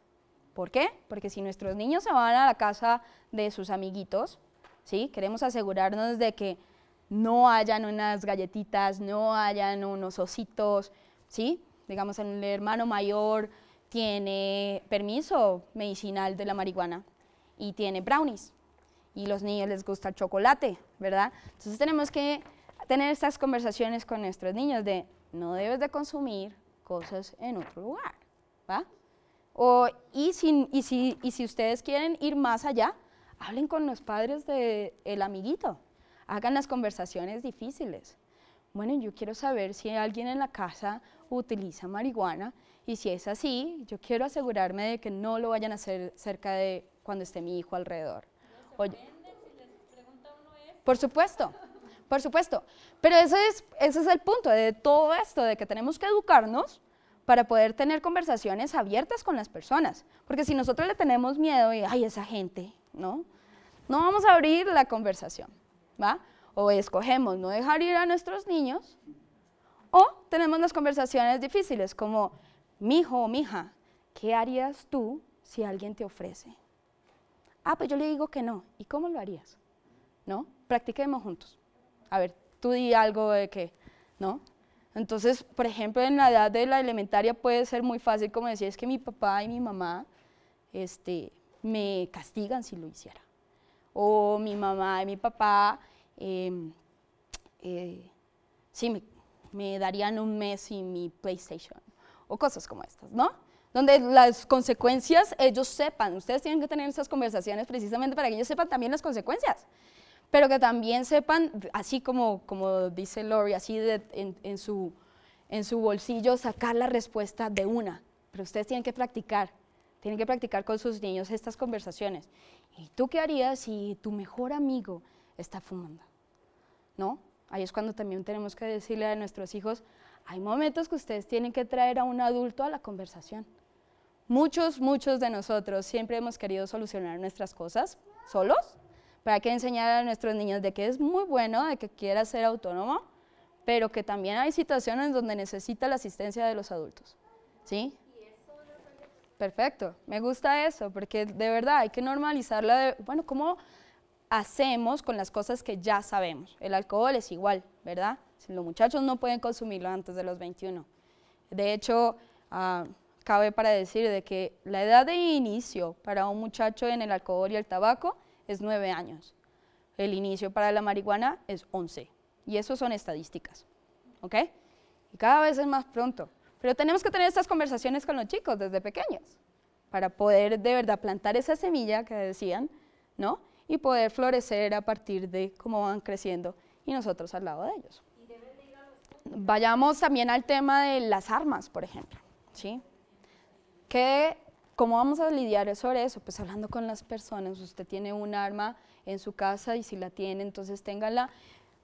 ¿Por qué? Porque si nuestros niños se van a la casa de sus amiguitos, ¿sí? Queremos asegurarnos de que no hayan unas galletitas, no hayan unos ositos, ¿sí? Digamos, el hermano mayor tiene permiso medicinal de la marihuana y tiene brownies y los niños les gusta el chocolate, ¿verdad? Entonces tenemos que tener estas conversaciones con nuestros niños de no debes de consumir cosas en otro lugar, ¿va? O, y, si, ustedes quieren ir más allá, hablen con los padres del el amiguito, hagan las conversaciones difíciles. Bueno, yo quiero saber si alguien en la casa utiliza marihuana y si es así, yo quiero asegurarme de que no lo vayan a hacer cerca de cuando esté mi hijo alrededor. por supuesto, por supuesto. Pero ese es, es el punto de todo esto, de que tenemos que educarnos para poder tener conversaciones abiertas con las personas. Porque si nosotros le tenemos miedo y, ay, esa gente, ¿no? No vamos a abrir la conversación, ¿va? O escogemos no dejar ir a nuestros niños, o tenemos las conversaciones difíciles como, mi hijo o mi hija, ¿qué harías tú si alguien te ofrece? Ah, pues yo le digo que no. ¿Y cómo lo harías? ¿No? Practiquemos juntos a ver, tú di algo de qué, ¿no? Entonces, por ejemplo, en la edad de la elementaria puede ser muy fácil, como decía, es que mi papá y mi mamá este, me castigan si lo hiciera. O mi mamá y mi papá, em, eh, sí, me, me, darían un mes y mi PlayStation. O cosas como estas, ¿no? Donde las consecuencias ellos sepan. Ustedes tienen que tener esas conversaciones precisamente para que ellos sepan también las consecuencias pero que también sepan, así como, como dice Lori, así en, su, en su bolsillo, sacar la respuesta de una. Pero ustedes tienen que practicar, tienen que practicar con sus niños estas conversaciones. ¿Y tú qué harías si tu mejor amigo está fumando? ¿No? Ahí es cuando también tenemos que decirle a nuestros hijos, hay momentos que ustedes tienen que traer a un adulto a la conversación. Muchos, muchos de nosotros siempre hemos querido solucionar nuestras cosas solos, pero que enseñar a nuestros niños de que es muy bueno, de que quiera ser autónomo, pero que también hay situaciones donde necesita la asistencia de los adultos. ¿Sí? Perfecto, me gusta eso, porque de verdad hay que normalizarla bueno, ¿cómo hacemos con las cosas que ya sabemos? El alcohol es igual, ¿verdad? Los muchachos no pueden consumirlo antes de los 21. De hecho, ah, cabe para decir de que la edad de inicio para un muchacho en el alcohol y el tabaco es 9 años. El inicio para la marihuana es 11. Y eso son estadísticas. ¿Ok? Y cada vez es más pronto. Pero tenemos que tener estas conversaciones con los chicos desde pequeños para poder de verdad plantar esa semilla que decían, ¿no? Y poder florecer a partir de cómo van creciendo y nosotros al lado de ellos. Vayamos también al tema de las armas, por ejemplo, ¿sí? ¿Qué ¿Cómo vamos a lidiar sobre eso? Pues hablando con las personas, usted tiene un arma en su casa y si la tiene, entonces téngala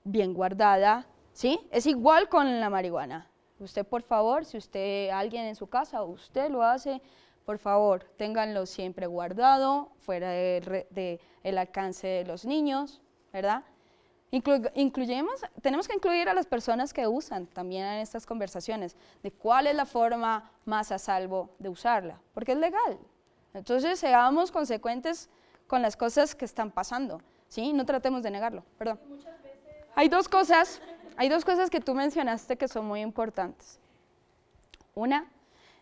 bien guardada, ¿sí? Es igual con la marihuana. Usted, por favor, si usted, alguien en su casa, usted lo hace, por favor, ténganlo siempre guardado, fuera del de, el alcance de los niños, ¿verdad? tenemos que incluir a las personas que usan también en estas conversaciones de cuál es la forma más a salvo de usarla, porque es legal. Entonces, seamos consecuentes con las cosas que están pasando, ¿sí? No tratemos de negarlo, perdón. Hay dos cosas, hay dos cosas que tú mencionaste que son muy importantes. Una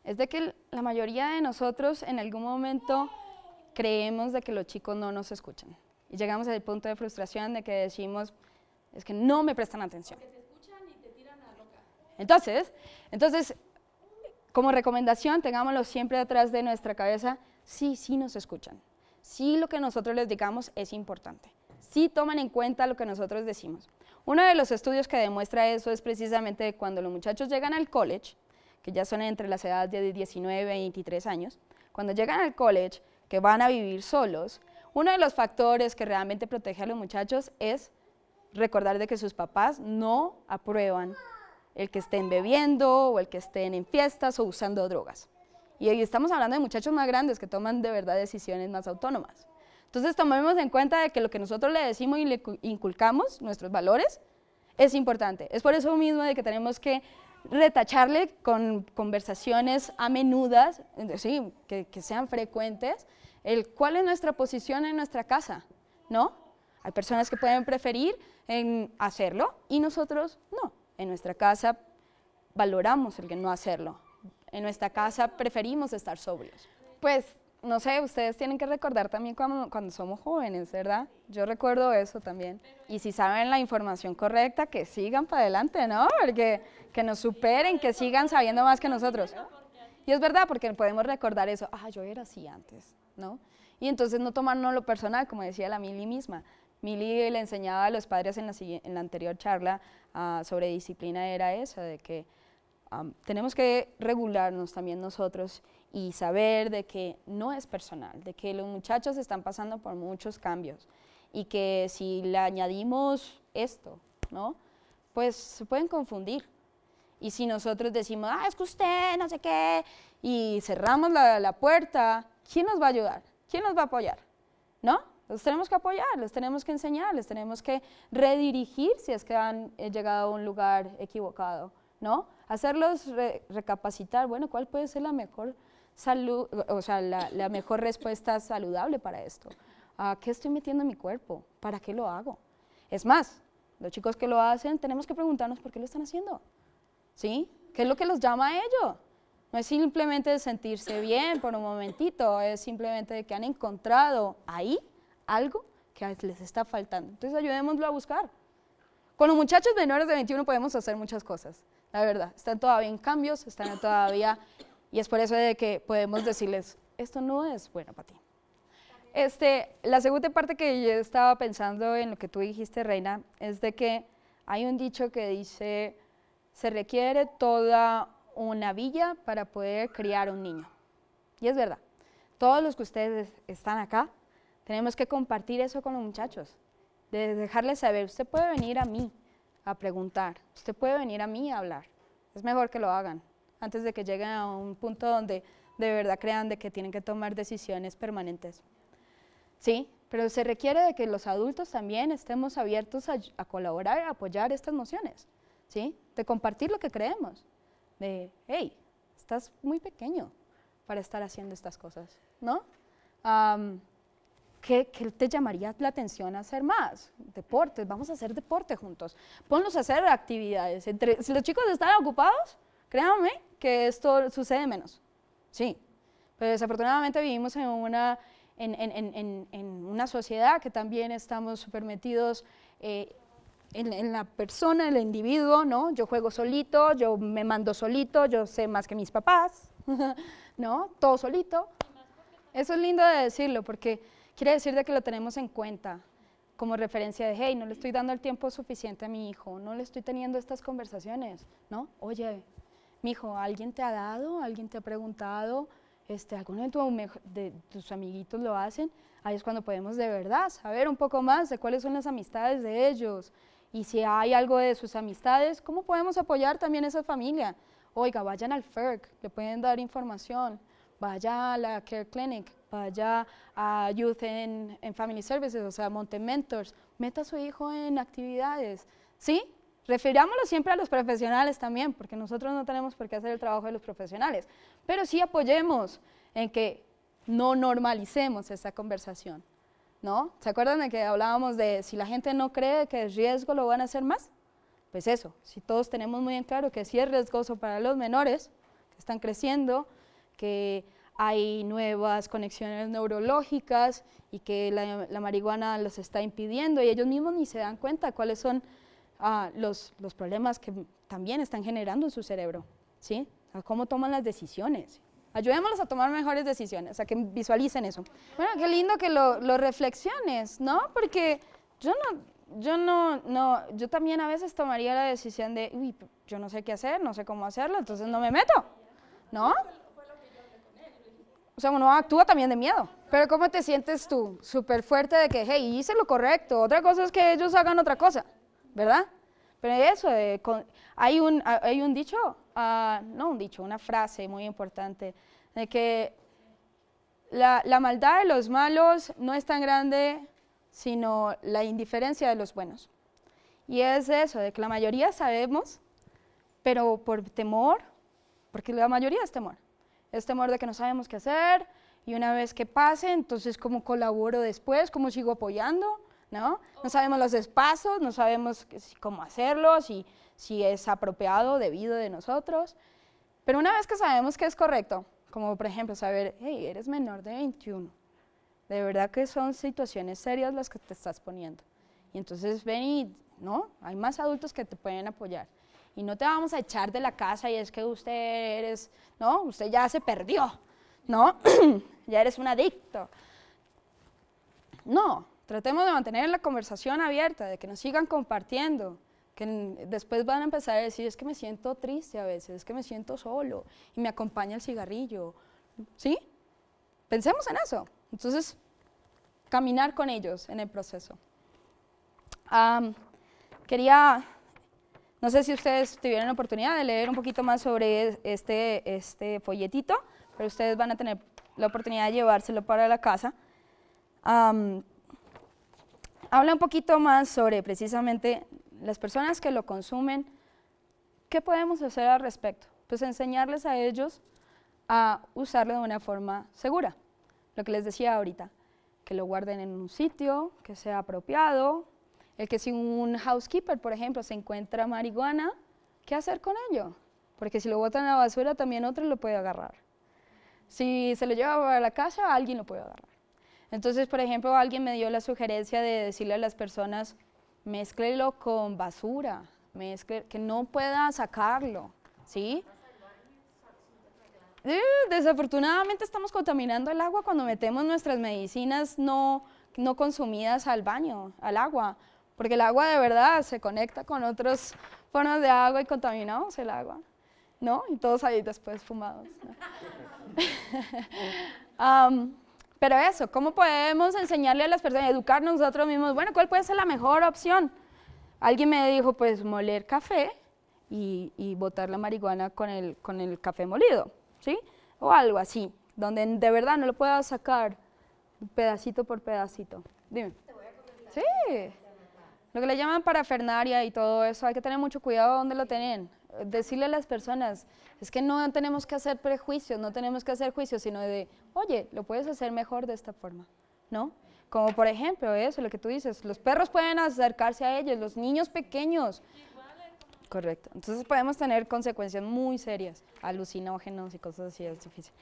es de que la mayoría de nosotros en algún momento creemos de que los chicos no nos escuchan. Y llegamos al punto de frustración de que decimos, es que no me prestan atención. Entonces, entonces, como recomendación, tengámoslo siempre detrás de nuestra cabeza, sí, sí nos escuchan, sí lo que nosotros les digamos es importante, sí toman en cuenta lo que nosotros decimos. Uno de los estudios que demuestra eso es precisamente cuando los muchachos llegan al college, que ya son entre las edades de 19 y 23 años, cuando llegan al college, que van a vivir solos, uno de los factores que realmente protege a los muchachos es recordar de que sus papás no aprueban el que estén bebiendo o el que estén en fiestas o usando drogas. Y estamos hablando de muchachos más grandes que toman de verdad decisiones más autónomas. Entonces tomemos en cuenta de que lo que nosotros le decimos y le inculcamos, nuestros valores, es importante. Es por eso mismo de que tenemos que retacharle con conversaciones a menudas, eh, sí, que sean frecuentes, el cuál es nuestra posición en nuestra casa, ¿no? Hay personas que pueden preferir en hacerlo y nosotros no. En nuestra casa valoramos el que no hacerlo. En nuestra casa preferimos estar sobrios. Pues, no sé, ustedes tienen que recordar también cuando, somos jóvenes, ¿verdad? Yo recuerdo eso también. Y si saben la información correcta, que sigan para adelante, ¿no? Porque que nos superen, que sigan sabiendo más que nosotros. Y es verdad, porque podemos recordar eso. Ah, yo era así antes. Y entonces no tomarnos lo personal, como decía la Mili misma. Mili le enseñaba a los padres en la, anterior charla ah, sobre disciplina era esa, de que ah, tenemos que regularnos también nosotros y saber de que no es personal, de que los muchachos están pasando por muchos cambios y que si le añadimos esto, ¿no? Pues se pueden confundir. Y si nosotros decimos, ah, es que usted, no sé qué, y cerramos la, la puerta, ¿quién nos va a ayudar? ¿Quién nos va a apoyar? ¿No? Los tenemos que apoyar, les tenemos que enseñar, les tenemos que redirigir si es que han eh, llegado a un lugar equivocado, ¿no? Hacerlos recapacitar, bueno, ¿cuál puede ser la mejor salud, o sea, la, mejor respuesta saludable para esto? ¿A qué estoy metiendo mi cuerpo? ¿Para qué lo hago? Es más, los chicos que lo hacen, tenemos que preguntarnos por qué lo están haciendo, ¿sí? ¿Qué es lo que los llama a ello? No es simplemente sentirse bien por un momentito, es simplemente que han encontrado ahí algo que les está faltando. Entonces ayudémoslo a buscar. Con los muchachos menores de 21 podemos hacer muchas cosas, la verdad. Están todavía en cambios, están todavía, y es por eso de que podemos decirles, esto no es bueno para ti. Este, la segunda parte que yo estaba pensando en lo que tú dijiste, Reina, es de que hay un dicho que dice, se requiere toda una villa para poder criar un niño. Y es verdad, todos los que ustedes están acá, tenemos que compartir eso con los muchachos, de dejarles saber, usted puede venir a mí a preguntar, usted puede venir a mí a hablar, es mejor que lo hagan, antes de que lleguen a un punto donde de verdad crean de que tienen que tomar decisiones permanentes. Sí, pero se requiere de que los adultos también estemos abiertos a, colaborar, a apoyar estas nociones, ¿sí? de compartir lo que creemos de, hey, estás muy pequeño para estar haciendo estas cosas, ¿no? ¿qué, te llamaría la atención a hacer más? Deportes, vamos a hacer deporte juntos. Ponlos a hacer actividades. Entre, si los chicos están ocupados, créanme que esto sucede menos. Sí, pero desafortunadamente vivimos en una, en, en, en, en una sociedad que también estamos supermetidos eh, en, la persona, en el individuo, ¿no? Yo juego solito, yo me mando solito, yo sé más que mis papás, ¿no? Todo solito. Eso es lindo de decirlo porque quiere decir de que lo tenemos en cuenta como referencia de, hey, no le estoy dando el tiempo suficiente a mi hijo, no le estoy teniendo estas conversaciones, ¿no? Oye, mi hijo, ¿alguien te ha dado? ¿Alguien te ha preguntado? Este, ¿Alguno de, de tus amiguitos lo hacen? Ahí es cuando podemos de verdad saber un poco más de cuáles son las amistades de ellos, y si hay algo de sus amistades, ¿cómo podemos apoyar también a esa familia? Oiga, vayan al FERC, le pueden dar información. Vaya a la Care Clinic, vaya a Youth in Family Services, o sea, Monte Mentors. Meta a su hijo en actividades. ¿Sí? Referámoslo siempre a los profesionales también, porque nosotros no tenemos por qué hacer el trabajo de los profesionales. Pero sí apoyemos en que no normalicemos esa conversación. ¿no? ¿Se acuerdan de que hablábamos de si la gente no cree que es riesgo lo van a hacer más? Pues eso, si todos tenemos muy en claro que sí es riesgoso para los menores, que están creciendo, que hay nuevas conexiones neurológicas y que la, marihuana los está impidiendo y ellos mismos ni se dan cuenta cuáles son ah, los, problemas que también están generando en su cerebro, ¿sí? cómo toman las decisiones, ayudémoslos a tomar mejores decisiones, o sea, que visualicen eso. Bueno, qué lindo que lo, lo reflexiones, ¿no? Porque yo no, yo no, no, yo también a veces tomaría la decisión de, uy, yo no sé qué hacer, no sé cómo hacerlo, entonces no me meto, ¿no? O sea, uno actúa también de miedo. Pero ¿cómo te sientes tú? Súper fuerte de que, hey, hice lo correcto. Otra cosa es que ellos hagan otra cosa, ¿verdad? Pero eso, eh, hay, un, hay un dicho, ah, no un dicho, una frase muy importante, de que la, la, maldad de los malos no es tan grande, sino la indiferencia de los buenos. Y es eso, de que la mayoría sabemos, pero por temor, porque la mayoría es temor, es temor de que no sabemos qué hacer, y una vez que pase, entonces cómo colaboro después, cómo sigo apoyando, ¿no? No sabemos los espacios, no sabemos cómo hacerlo, si, si es apropiado, debido de nosotros. Pero una vez que sabemos que es correcto, como por ejemplo saber, hey, eres menor de 21, de verdad que son situaciones serias las que te estás poniendo. Y entonces ven y, ¿no? Hay más adultos que te pueden apoyar. Y no te vamos a echar de la casa y es que usted eres, ¿no? Usted ya se perdió, ¿no? ya eres un adicto. No, Tratemos de mantener la conversación abierta, de que nos sigan compartiendo, que después van a empezar a decir, es que me siento triste a veces, es que me siento solo y me acompaña el cigarrillo, ¿sí? Pensemos en eso. Entonces, caminar con ellos en el proceso. quería, no sé si ustedes tuvieron la oportunidad de leer un poquito más sobre este, este folletito, pero ustedes van a tener la oportunidad de llevárselo para la casa habla un poquito más sobre precisamente las personas que lo consumen, ¿qué podemos hacer al respecto? Pues enseñarles a ellos a usarlo de una forma segura. Lo que les decía ahorita, que lo guarden en un sitio, que sea apropiado, el que si un housekeeper, por ejemplo, se encuentra marihuana, ¿qué hacer con ello? Porque si lo botan a la basura, también otro lo puede agarrar. Si se lo lleva a la casa, alguien lo puede agarrar. Entonces, por ejemplo, alguien me dio la sugerencia de decirle a las personas, mezclelo con basura, mezcle, que no pueda sacarlo, ¿sí? Desafortunadamente estamos contaminando el agua cuando metemos nuestras medicinas no, consumidas al baño, al agua, porque el agua de verdad se conecta con otras formas de agua y contaminamos el agua, ¿no? Y todos ahí después fumados. Um, pero eso, ¿cómo podemos enseñarle a las personas, educarnos nosotros mismos? Bueno, ¿cuál puede ser la mejor opción? Alguien me dijo, pues moler café y, botar la marihuana con el, con el café molido, ¿sí? O algo así, donde de verdad no lo puedas sacar pedacito por pedacito. Dime. sí. Lo que le llaman parafernaria y todo eso, hay que tener mucho cuidado donde lo tienen decirle a las personas, es que no tenemos que hacer prejuicios, no tenemos que hacer juicios, sino de, oye, lo puedes hacer mejor de esta forma, ¿no? Como por ejemplo eso, lo que tú dices, los perros pueden acercarse a ellos, los niños pequeños. Correcto. Entonces podemos tener consecuencias muy serias, alucinógenos y cosas así, es difícil.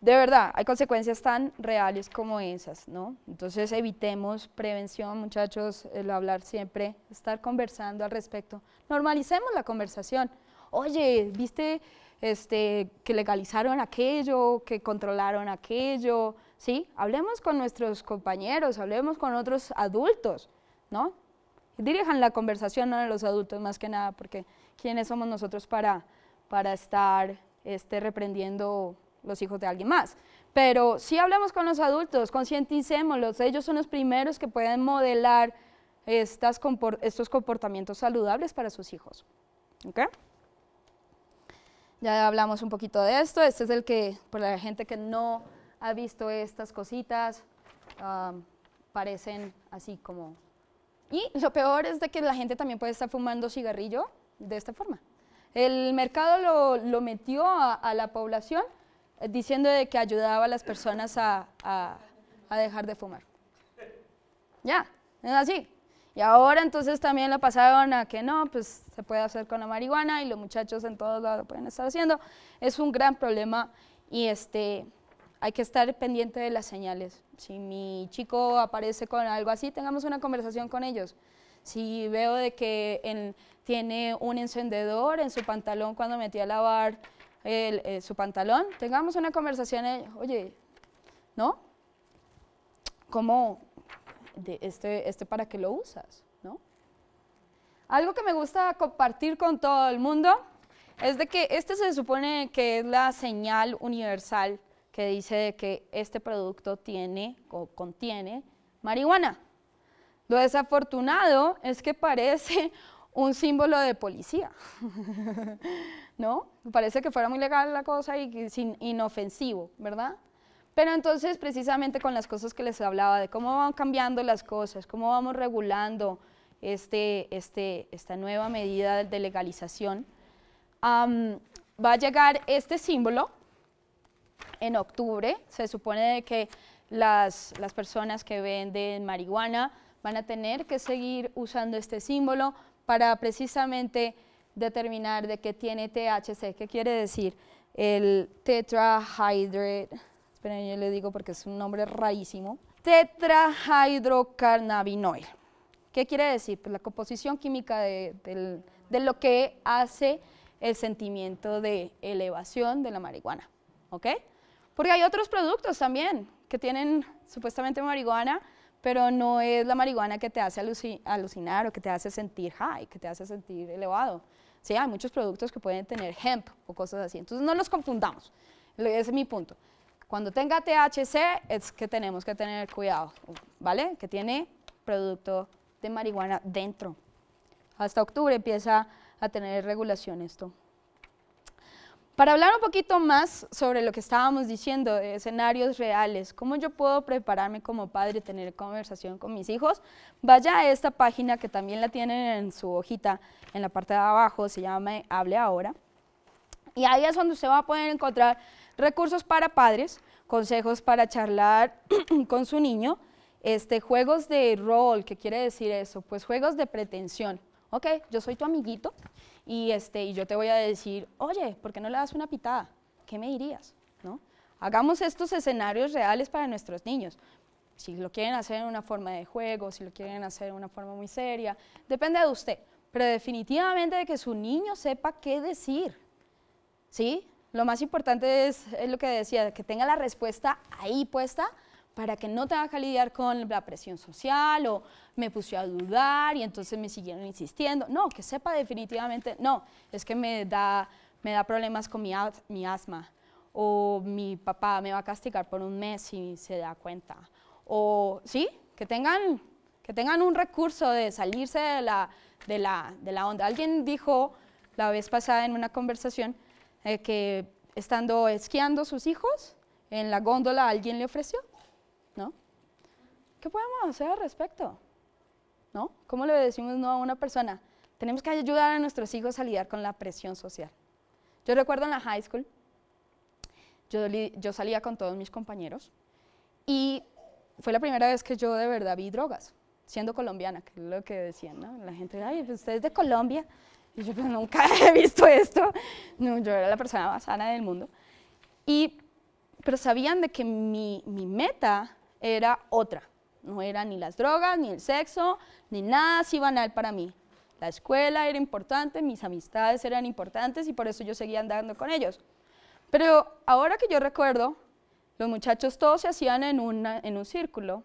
De verdad, hay consecuencias tan reales como esas, ¿no? Entonces evitemos prevención, muchachos, el hablar siempre, estar conversando al respecto. Normalicemos la conversación oye, viste este, que legalizaron aquello, que controlaron aquello, ¿sí? Hablemos con nuestros compañeros, hablemos con otros adultos, ¿no? Dirijan la conversación a los adultos más que nada, porque ¿quiénes somos nosotros para, estar este, reprendiendo los hijos de alguien más? Pero sí hablemos con los adultos, concienticémoslos, ellos son los primeros que pueden modelar estos comportamientos saludables para sus hijos. Ya hablamos un poquito de esto. Este es el que, por la gente que no ha visto estas cositas, ah, parecen así como... Y lo peor es de que la gente también puede estar fumando cigarrillo de esta forma. El mercado lo, metió a, la población eh, diciendo de que ayudaba a las personas a dejar de fumar. Ya, es así. Y ahora entonces también lo pasaron a que no, pues se puede hacer con la marihuana y los muchachos en todos lados lo pueden estar haciendo. Es un gran problema y este, hay que estar pendiente de las señales. Si mi chico aparece con algo así, tengamos una conversación con ellos. Si veo de que él tiene un encendedor en su pantalón cuando metí a lavar eh, su pantalón, tengamos una conversación, eh, oye, ¿no? ¿Cómo, de este, este para qué lo usas, ¿no? Algo que me gusta compartir con todo el mundo es de que este se supone que es la señal universal que dice de que este producto tiene o contiene marihuana. Lo desafortunado es que parece un símbolo de policía, ¿no? Parece que fuera muy legal la cosa y sin inofensivo, ¿verdad? Pero entonces, precisamente con las cosas que les hablaba, de cómo van cambiando las cosas, cómo vamos regulando este, este, esta nueva medida de legalización, va a llegar este símbolo en octubre. Se supone que las, las personas que venden marihuana van a tener que seguir usando este símbolo para precisamente determinar de qué tiene THC, que quiere decir el tetrahydrate Esperen, yo le digo porque es un nombre rarísimo. tetrahydrocannabinoide. ¿Qué quiere decir? Pues la composición química de, lo que hace el sentimiento de elevación de la marihuana. ¿Ok? Porque hay otros productos también que tienen supuestamente marihuana, pero no es la marihuana que te hace alucinar o que te hace sentir high, que te hace sentir elevado. Sí, hay muchos productos que pueden tener hemp o cosas así. Entonces no los confundamos. Ese es mi punto. Cuando tenga THC es que tenemos que tener cuidado, ¿vale? Que tiene producto de marihuana dentro. Hasta octubre empieza a tener regulación esto. Para hablar un poquito más sobre lo que estábamos diciendo, de escenarios reales, cómo yo puedo prepararme como padre, y tener conversación con mis hijos, vaya a esta página que también la tienen en su hojita, en la parte de abajo, se llama Hable Ahora. Y ahí es donde usted va a poder encontrar recursos para padres, consejos para charlar con su niño, este, juegos de rol, ¿qué quiere decir eso? Pues juegos de pretensión. Ok, yo soy tu amiguito y, este, y yo te voy a decir, oye, ¿por qué no le das una pitada? ¿Qué me dirías? ¿No? Hagamos estos escenarios reales para nuestros niños. Si lo quieren hacer en una forma de juego, si lo quieren hacer en una forma muy seria, depende de usted. Pero definitivamente de que su niño sepa qué decir. ¿Sí? Lo más importante es, lo que decía, que tenga la respuesta ahí puesta para que no tenga que lidiar con la presión social o me puse a dudar y entonces me siguieron insistiendo. No, que sepa definitivamente, no, es que me da, me da problemas con mi, mi asma o mi papá me va a castigar por un mes si se da cuenta. O sí, que tengan, que tengan un recurso de salirse de la, de la, de la onda. Alguien dijo la vez pasada en una conversación eh, que estando esquiando sus hijos, en la góndola alguien le ofreció, ¿no? ¿Qué podemos hacer al respecto? ¿No? ¿Cómo le decimos no a una persona? Tenemos que ayudar a nuestros hijos a lidiar con la presión social. Yo recuerdo en la high school, yo, yo salía con todos mis compañeros y fue la primera vez que yo de verdad vi drogas, siendo colombiana, que es lo que decían, ¿no? La gente, ay, pues, usted es de Colombia, yo pues, nunca he visto esto, yo era la persona más sana del mundo. Y, pero sabían de que mi, meta era otra, no eran ni las drogas, ni el sexo, ni nada así banal para mí. La escuela era importante, mis amistades eran importantes y por eso yo seguía andando con ellos. Pero ahora que yo recuerdo, los muchachos todos se hacían en, en un círculo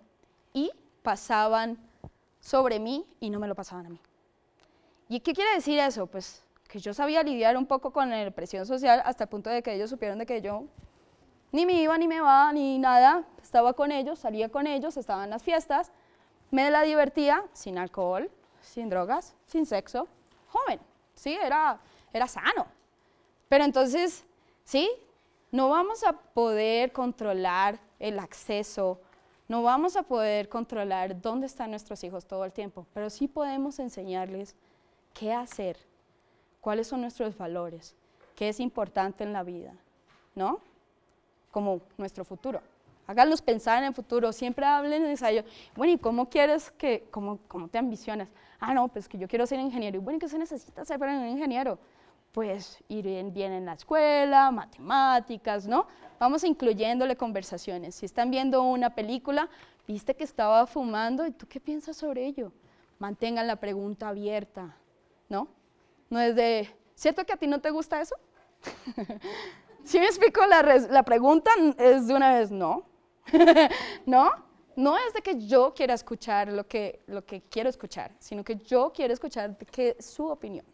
y pasaban sobre mí y no me lo pasaban a mí. ¿Y qué quiere decir eso? Pues que yo sabía lidiar un poco con la presión social hasta el punto de que ellos supieron de que yo ni me iba, ni me va, ni nada. Estaba con ellos, salía con ellos, estaba en las fiestas, me la divertía sin alcohol, sin drogas, sin sexo, joven, sí, era, era sano. Pero entonces, sí, no vamos a poder controlar el acceso, no vamos a poder controlar dónde están nuestros hijos todo el tiempo, pero sí podemos enseñarles qué hacer, cuáles son nuestros valores, qué es importante en la vida, ¿no? Como nuestro futuro. Háganlos pensar en el futuro, siempre hablen de ensayo. Bueno, ¿y cómo quieres que, cómo, cómo te ambicionas? Ah, no, pues que yo quiero ser ingeniero. ¿Y bueno, qué se necesita ser para un ingeniero? Pues ir bien, bien en la escuela, matemáticas, ¿no? Vamos incluyéndole conversaciones. Si están viendo una película, viste que estaba fumando, ¿y tú qué piensas sobre ello? Mantengan la pregunta abierta, ¿no? No es de, ¿cierto que a ti no te gusta eso? si me explico la, pregunta, es de una vez, no, ¿no? No es de que yo quiera escuchar lo que, lo que quiero escuchar, sino que yo quiero escuchar que, su opinión,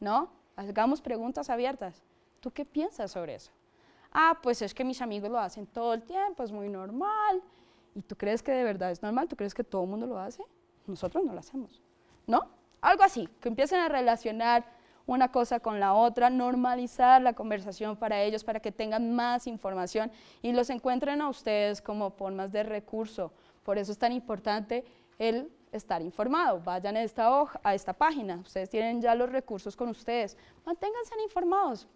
¿no? Hagamos preguntas abiertas. ¿Tú qué piensas sobre eso? Ah, pues es que mis amigos lo hacen todo el tiempo, es muy normal. ¿Y tú crees que de verdad es normal? ¿Tú crees que todo el mundo lo hace? Nosotros no lo hacemos, ¿no? Algo así, que empiecen a relacionar una cosa con la otra, normalizar la conversación para ellos, para que tengan más información y los encuentren a ustedes como formas de recurso. Por eso es tan importante el estar informado. Vayan a esta a esta página, ustedes tienen ya los recursos con ustedes. Manténganse informados,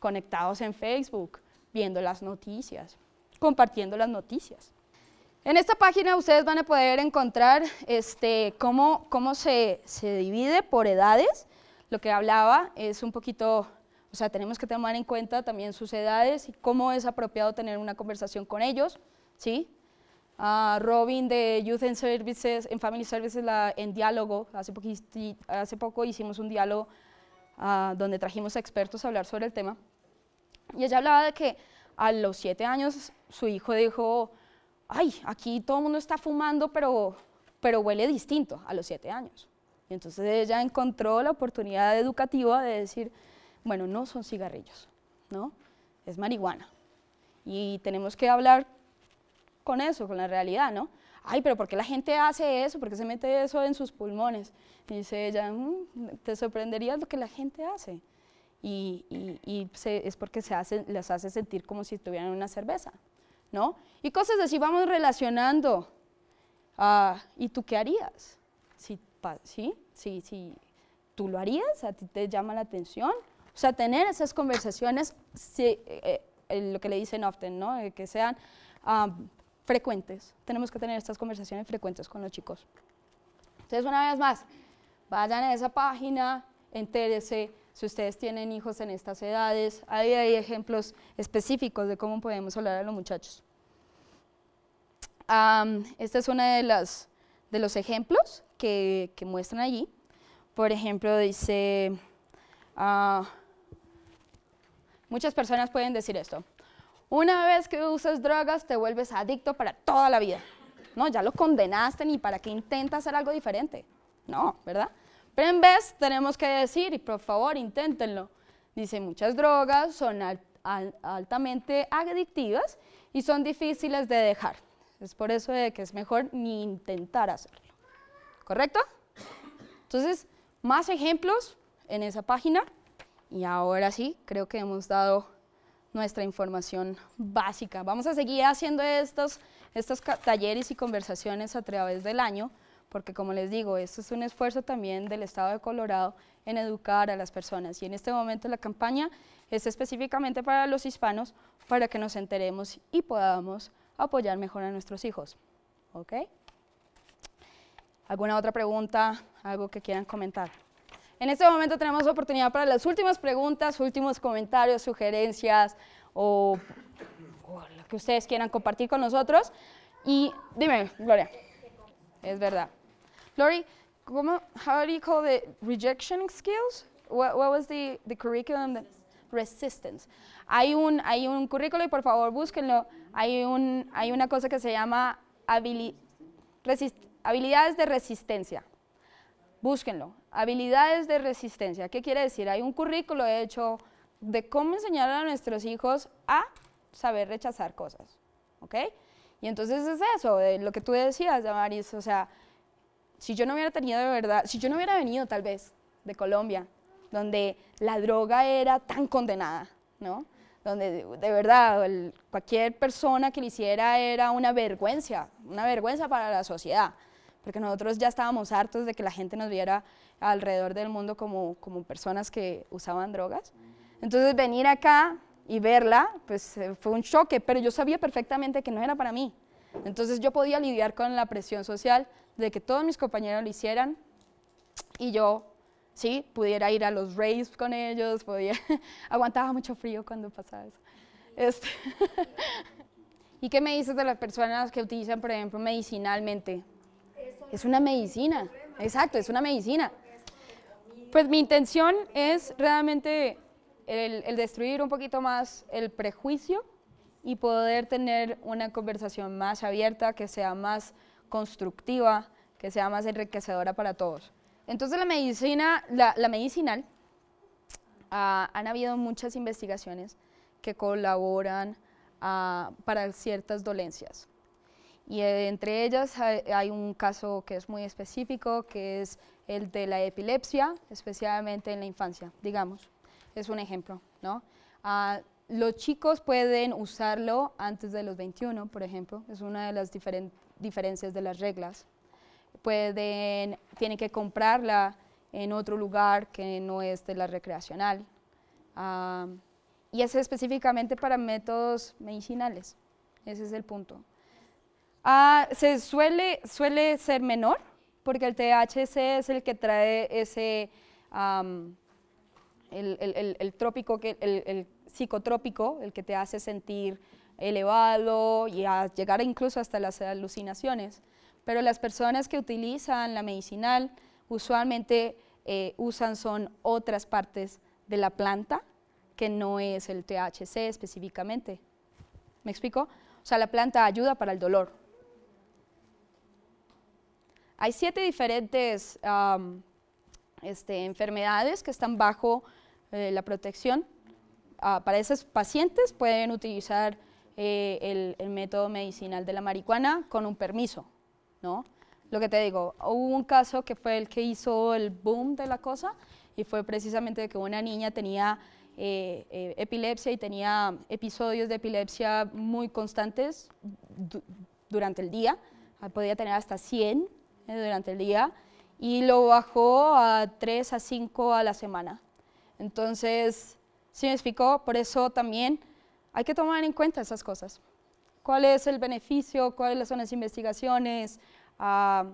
conectados en Facebook, viendo las noticias, compartiendo las noticias. En esta página ustedes van a poder encontrar este, cómo, se, divide por edades. Lo que hablaba es un poquito, o sea, tenemos que tomar en cuenta también sus edades y cómo es apropiado tener una conversación con ellos, ¿sí? Ah, Robin de Youth and Services, en Family Services, en diálogo, hace, hace poco hicimos un diálogo ah, donde trajimos expertos a hablar sobre el tema. Y ella hablaba de que a los siete años su hijo dijo, ay, aquí todo el mundo está fumando, pero, pero huele distinto a los siete años. Y entonces ella encontró la oportunidad educativa de decir, bueno, no son cigarrillos, ¿no? Es marihuana. Y tenemos que hablar con eso, con la realidad, ¿no? Ay, pero ¿por qué la gente hace eso? ¿Por qué se mete eso en sus pulmones? Y dice ella, mm, te sorprendería lo que la gente hace. Y, es porque se las hace sentir como si tuvieran una cerveza. Y cosas así vamos relacionando. Ah, ¿Y tú qué harías? Si, ¿Sí? sí ¿Tú lo harías? ¿A ti te llama la atención? O sea, tener esas conversaciones, eh, eh, lo que le dicen often, ¿no? Eh, que sean ah, frecuentes. Tenemos que tener estas conversaciones frecuentes con los chicos. Entonces, una vez más, vayan a esa página, entérese, si ustedes tienen hijos en estas edades, ahí hay ejemplos específicos de cómo podemos hablar a los muchachos. este es uno de, las, de los ejemplos que, que muestran allí. Por ejemplo, dice, ah, muchas personas pueden decir esto, una vez que usas drogas te vuelves adicto para toda la vida. No, ya lo condenaste ni para qué intentas hacer algo diferente. No, ¿verdad? Pero en vez tenemos que decir, y por favor inténtenlo, dice muchas drogas son altamente adictivas y son difíciles de dejar. Es por eso de que es mejor ni intentar hacerlo. ¿Correcto? Entonces, más ejemplos en esa página. Y ahora sí, creo que hemos dado nuestra información básica. Vamos a seguir haciendo estos talleres y conversaciones a través del año porque como les digo, esto es un esfuerzo también del Estado de Colorado en educar a las personas y en este momento la campaña es específicamente para los hispanos para que nos enteremos y podamos apoyar mejor a nuestros hijos. ¿Alguna otra pregunta? ¿Algo que quieran comentar? En este momento tenemos oportunidad para las últimas preguntas, últimos comentarios, sugerencias o lo que ustedes quieran compartir con nosotros. Y dime, Gloria. Es verdad. Lori, ¿cómo, how do you call the rejection skills? What, what was the, the curriculum? resistance. Hay un, hay currículo y por favor búsquenlo. Hay, hay una cosa que se llama habilidades de resistencia. Búsquenlo. Habilidades de resistencia. ¿Qué quiere decir? Hay un currículo hecho de cómo enseñar a nuestros hijos a saber rechazar cosas. ¿Ok? Y entonces es eso, lo que tú decías, Damaris. O sea, si yo no hubiera tenido de verdad, si yo no hubiera venido tal vez de Colombia, donde la droga era tan condenada, ¿no? Donde de, verdad cualquier persona que lo hiciera era una vergüenza, una vergüenza para la sociedad, porque nosotros ya estábamos hartos de que la gente nos viera alrededor del mundo como, como personas que usaban drogas. Entonces venir acá y verla, pues eh, fue un choque, pero yo sabía perfectamente que no era para mí. Entonces yo podía lidiar con la presión social de que todos mis compañeros lo hicieran y yo, sí, pudiera ir a los raves con ellos, podía, aguantaba mucho frío cuando pasaba eso. Este, ¿Y qué me dices de las personas que utilizan, por ejemplo, medicinalmente? Es una medicina, exacto, es una medicina. Pues mi intención es realmente el destruir un poquito más el prejuicio y poder tener una conversación más abierta, que sea más constructiva, que sea más enriquecedora para todos. Entonces la medicina, la, medicinal, ah, han habido muchas investigaciones que colaboran ah, para ciertas dolencias. Y eh, entre ellas hay, un caso que es muy específico, que es el de la epilepsia, especialmente en la infancia, digamos. Es un ejemplo, ¿no? Ah, los chicos pueden usarlo antes de los 21, por ejemplo. Es una de las diferentes diferencias de las reglas. Pueden, tienen que comprarla en otro lugar que no es de la recreacional. Ah, y es específicamente para métodos medicinales, ese es el punto. Ah, se suele, ser menor, porque el THC es el que trae ese, trópico, que, el, psicotrópico, el que te hace sentir elevado y a llegar incluso hasta las alucinaciones. Pero las personas que utilizan la medicinal usualmente eh, usan son otras partes de la planta que no es el THC específicamente. ¿Me explico? O sea, la planta ayuda para el dolor. Hay siete diferentes este, enfermedades que están bajo eh, la protección. Ah, para esos pacientes pueden utilizar eh, el, método medicinal de la marihuana con un permiso, ¿no? Lo que te digo, hubo un caso que fue el que hizo el boom de la cosa y fue precisamente que una niña tenía eh, eh, epilepsia y tenía episodios de epilepsia muy constantes durante el día, ah, podía tener hasta 100 durante el día y lo bajó a 3 a 5 a la semana. Entonces, si me explicó, por eso también hay que tomar en cuenta esas cosas. ¿Cuál es el beneficio? ¿Cuáles son las investigaciones? Ah,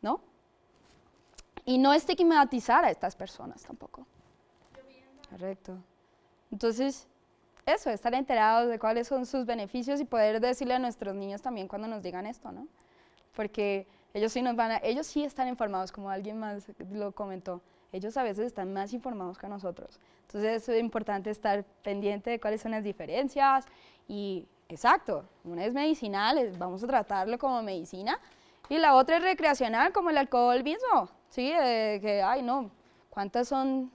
¿No? Y no estigmatizar a estas personas tampoco. Correcto. Entonces, eso, estar enterados de cuáles son sus beneficios y poder decirle a nuestros niños también cuando nos digan esto, ¿no? Porque ellos sí nos van ellos sí están informados, como alguien más lo comentó ellos a veces están más informados que nosotros. Entonces es importante estar pendiente de cuáles son las diferencias y exacto, una es medicinal, vamos a tratarlo como medicina y la otra es recreacional como el alcohol mismo, ¿sí? que, ay no, ¿cuántas son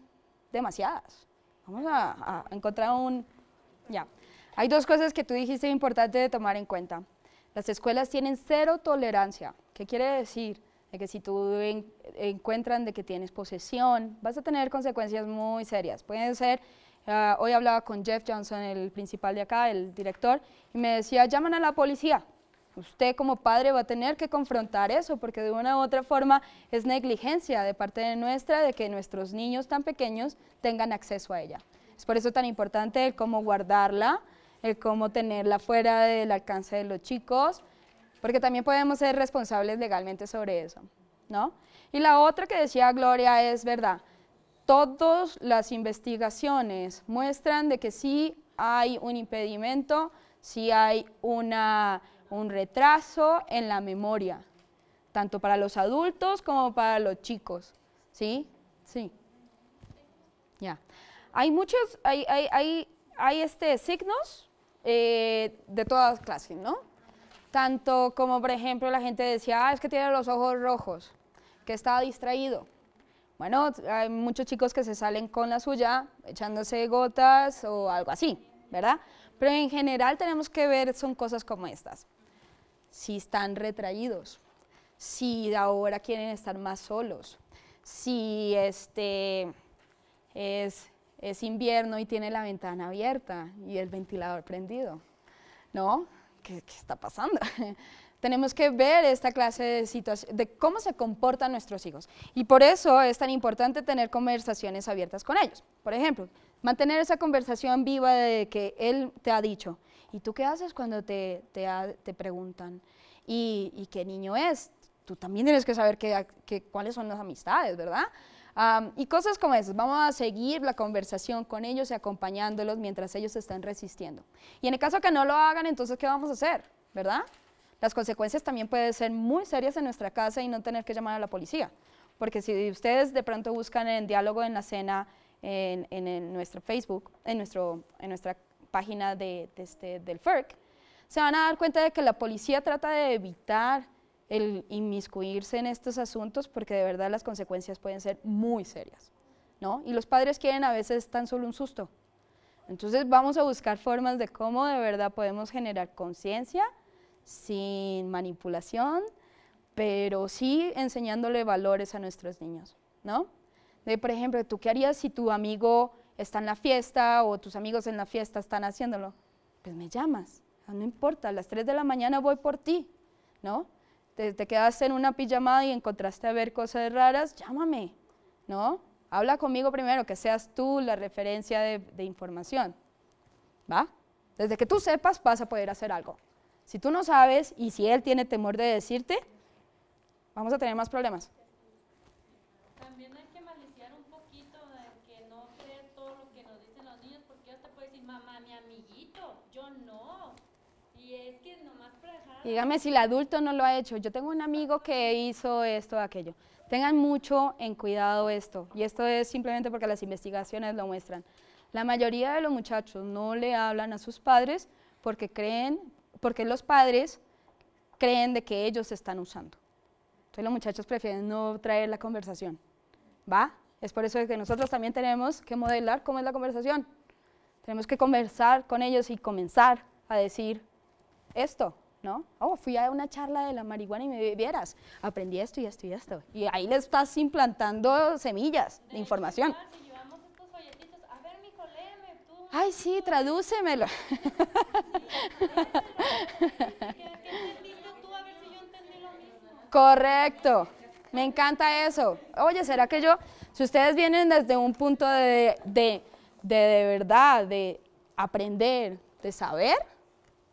demasiadas? Vamos a, encontrar un... Ya. Hay dos cosas que tú dijiste importante de tomar en cuenta. Las escuelas tienen cero tolerancia. ¿Qué quiere decir? de que si tú encuentran de que tienes posesión, vas a tener consecuencias muy serias. Pueden ser, ah, hoy hablaba con Jeff Johnson, el principal de acá, el director, y me decía, llaman a la policía. Usted como padre va a tener que confrontar eso, porque de una u otra forma es negligencia de parte nuestra de que nuestros niños tan pequeños tengan acceso a ella. Es por eso tan importante el cómo guardarla, el cómo tenerla fuera del alcance de los chicos, porque también podemos ser responsables legalmente sobre eso, ¿no? Y la otra que decía Gloria es verdad, todas las investigaciones muestran de que sí hay un impedimento, sí hay una, un retraso en la memoria, tanto para los adultos como para los chicos, ¿sí? Sí. Ya. Hay muchos, hay, hay, hay, hay este, signos eh, de todas clases, ¿no? Tanto como, por ejemplo, la gente decía, ah, es que tiene los ojos rojos, que está distraído. Bueno, hay muchos chicos que se salen con la suya, echándose gotas o algo así, ¿verdad? Pero en general tenemos que ver, son cosas como estas. Si están retraídos, si ahora quieren estar más solos, si este es, es invierno y tiene la ventana abierta y el ventilador prendido, ¿no? ¿qué, está pasando? Tenemos que ver esta clase de situaciones, de cómo se comportan nuestros hijos. Y por eso es tan importante tener conversaciones abiertas con ellos. Por ejemplo, mantener esa conversación viva de que él te ha dicho. ¿Y tú qué haces cuando te, te, preguntan? ¿Y, qué niño es? Tú también tienes que saber cuáles son las amistades, ¿verdad? y cosas como esas. Vamos a seguir la conversación con ellos y acompañándolos mientras ellos están resistiendo. Y en el caso que no lo hagan, entonces, ¿qué vamos a hacer? ¿Verdad? Las consecuencias también pueden ser muy serias en nuestra casa y no tener que llamar a la policía. Porque si ustedes de pronto buscan en diálogo en la cena, en, en, nuestro Facebook, en, nuestro, en nuestra página de, de este, del FERC, se van a dar cuenta de que la policía trata de evitar el inmiscuirse en estos asuntos porque de verdad las consecuencias pueden ser muy serias, ¿no? Y los padres quieren a veces tan solo un susto. Entonces vamos a buscar formas de cómo de verdad podemos generar conciencia sin manipulación, pero sí enseñándole valores a nuestros niños, ¿no? De, por ejemplo, ¿tú qué harías si tu amigo está en la fiesta o tus amigos en la fiesta están haciéndolo? Pues me llamas, ah, no importa, a las 3 de la mañana voy por ti, ¿no? te, quedaste en una pijamada y encontraste a ver cosas raras, llámame, ¿no? Habla conmigo primero, que seas tú la referencia de, información, ¿va? Desde que tú sepas vas a poder hacer algo. Si tú no sabes y si él tiene temor de decirte, vamos a tener más problemas. También hay que maliciar un poquito de que no sea todo lo que nos dicen los niños, porque yo te puedo decir, mamá, mi amiguito, yo no. Y es Dígame si el adulto no lo ha hecho. Yo tengo un amigo que hizo esto, aquello. Tengan mucho en cuidado esto. Y esto es simplemente porque las investigaciones lo muestran. La mayoría de los muchachos no le hablan a sus padres porque creen, porque los padres creen de que ellos están usando. Entonces los muchachos prefieren no traer la conversación. ¿Va? Es por eso que nosotros también tenemos que modelar cómo es la conversación. Tenemos que conversar con ellos y comenzar a decir esto, ¿no? Oh, fui a una charla de la marihuana y me vieras, aprendí esto y esto y esto. Y ahí le estás implantando semillas de, información. Si llevamos estos folletitos, a ver, tú. Ay, sí, tradúcemelo. Correcto. Me encanta eso. Oye, ¿será que yo, si ustedes vienen desde un punto de verdad, de aprender, de saber,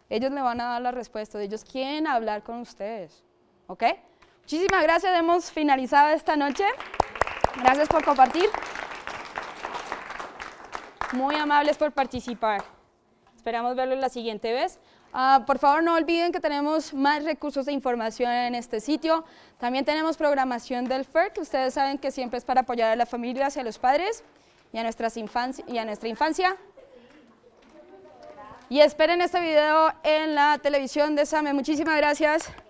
ellos le van a dar respuesta. De ellos quieren hablar con ustedes, ¿ok? Muchísimas gracias, hemos finalizado esta noche. Gracias por compartir. Muy amables por participar. Esperamos verlos la siguiente vez. Ah, por favor, no olviden que tenemos más recursos de información en este sitio. También tenemos programación del FERC. Ustedes saben que siempre es para apoyar a la familia, y a los padres y a, nuestras y a nuestra infancia. Y esperen este video en la televisión de Same. Muchísimas gracias.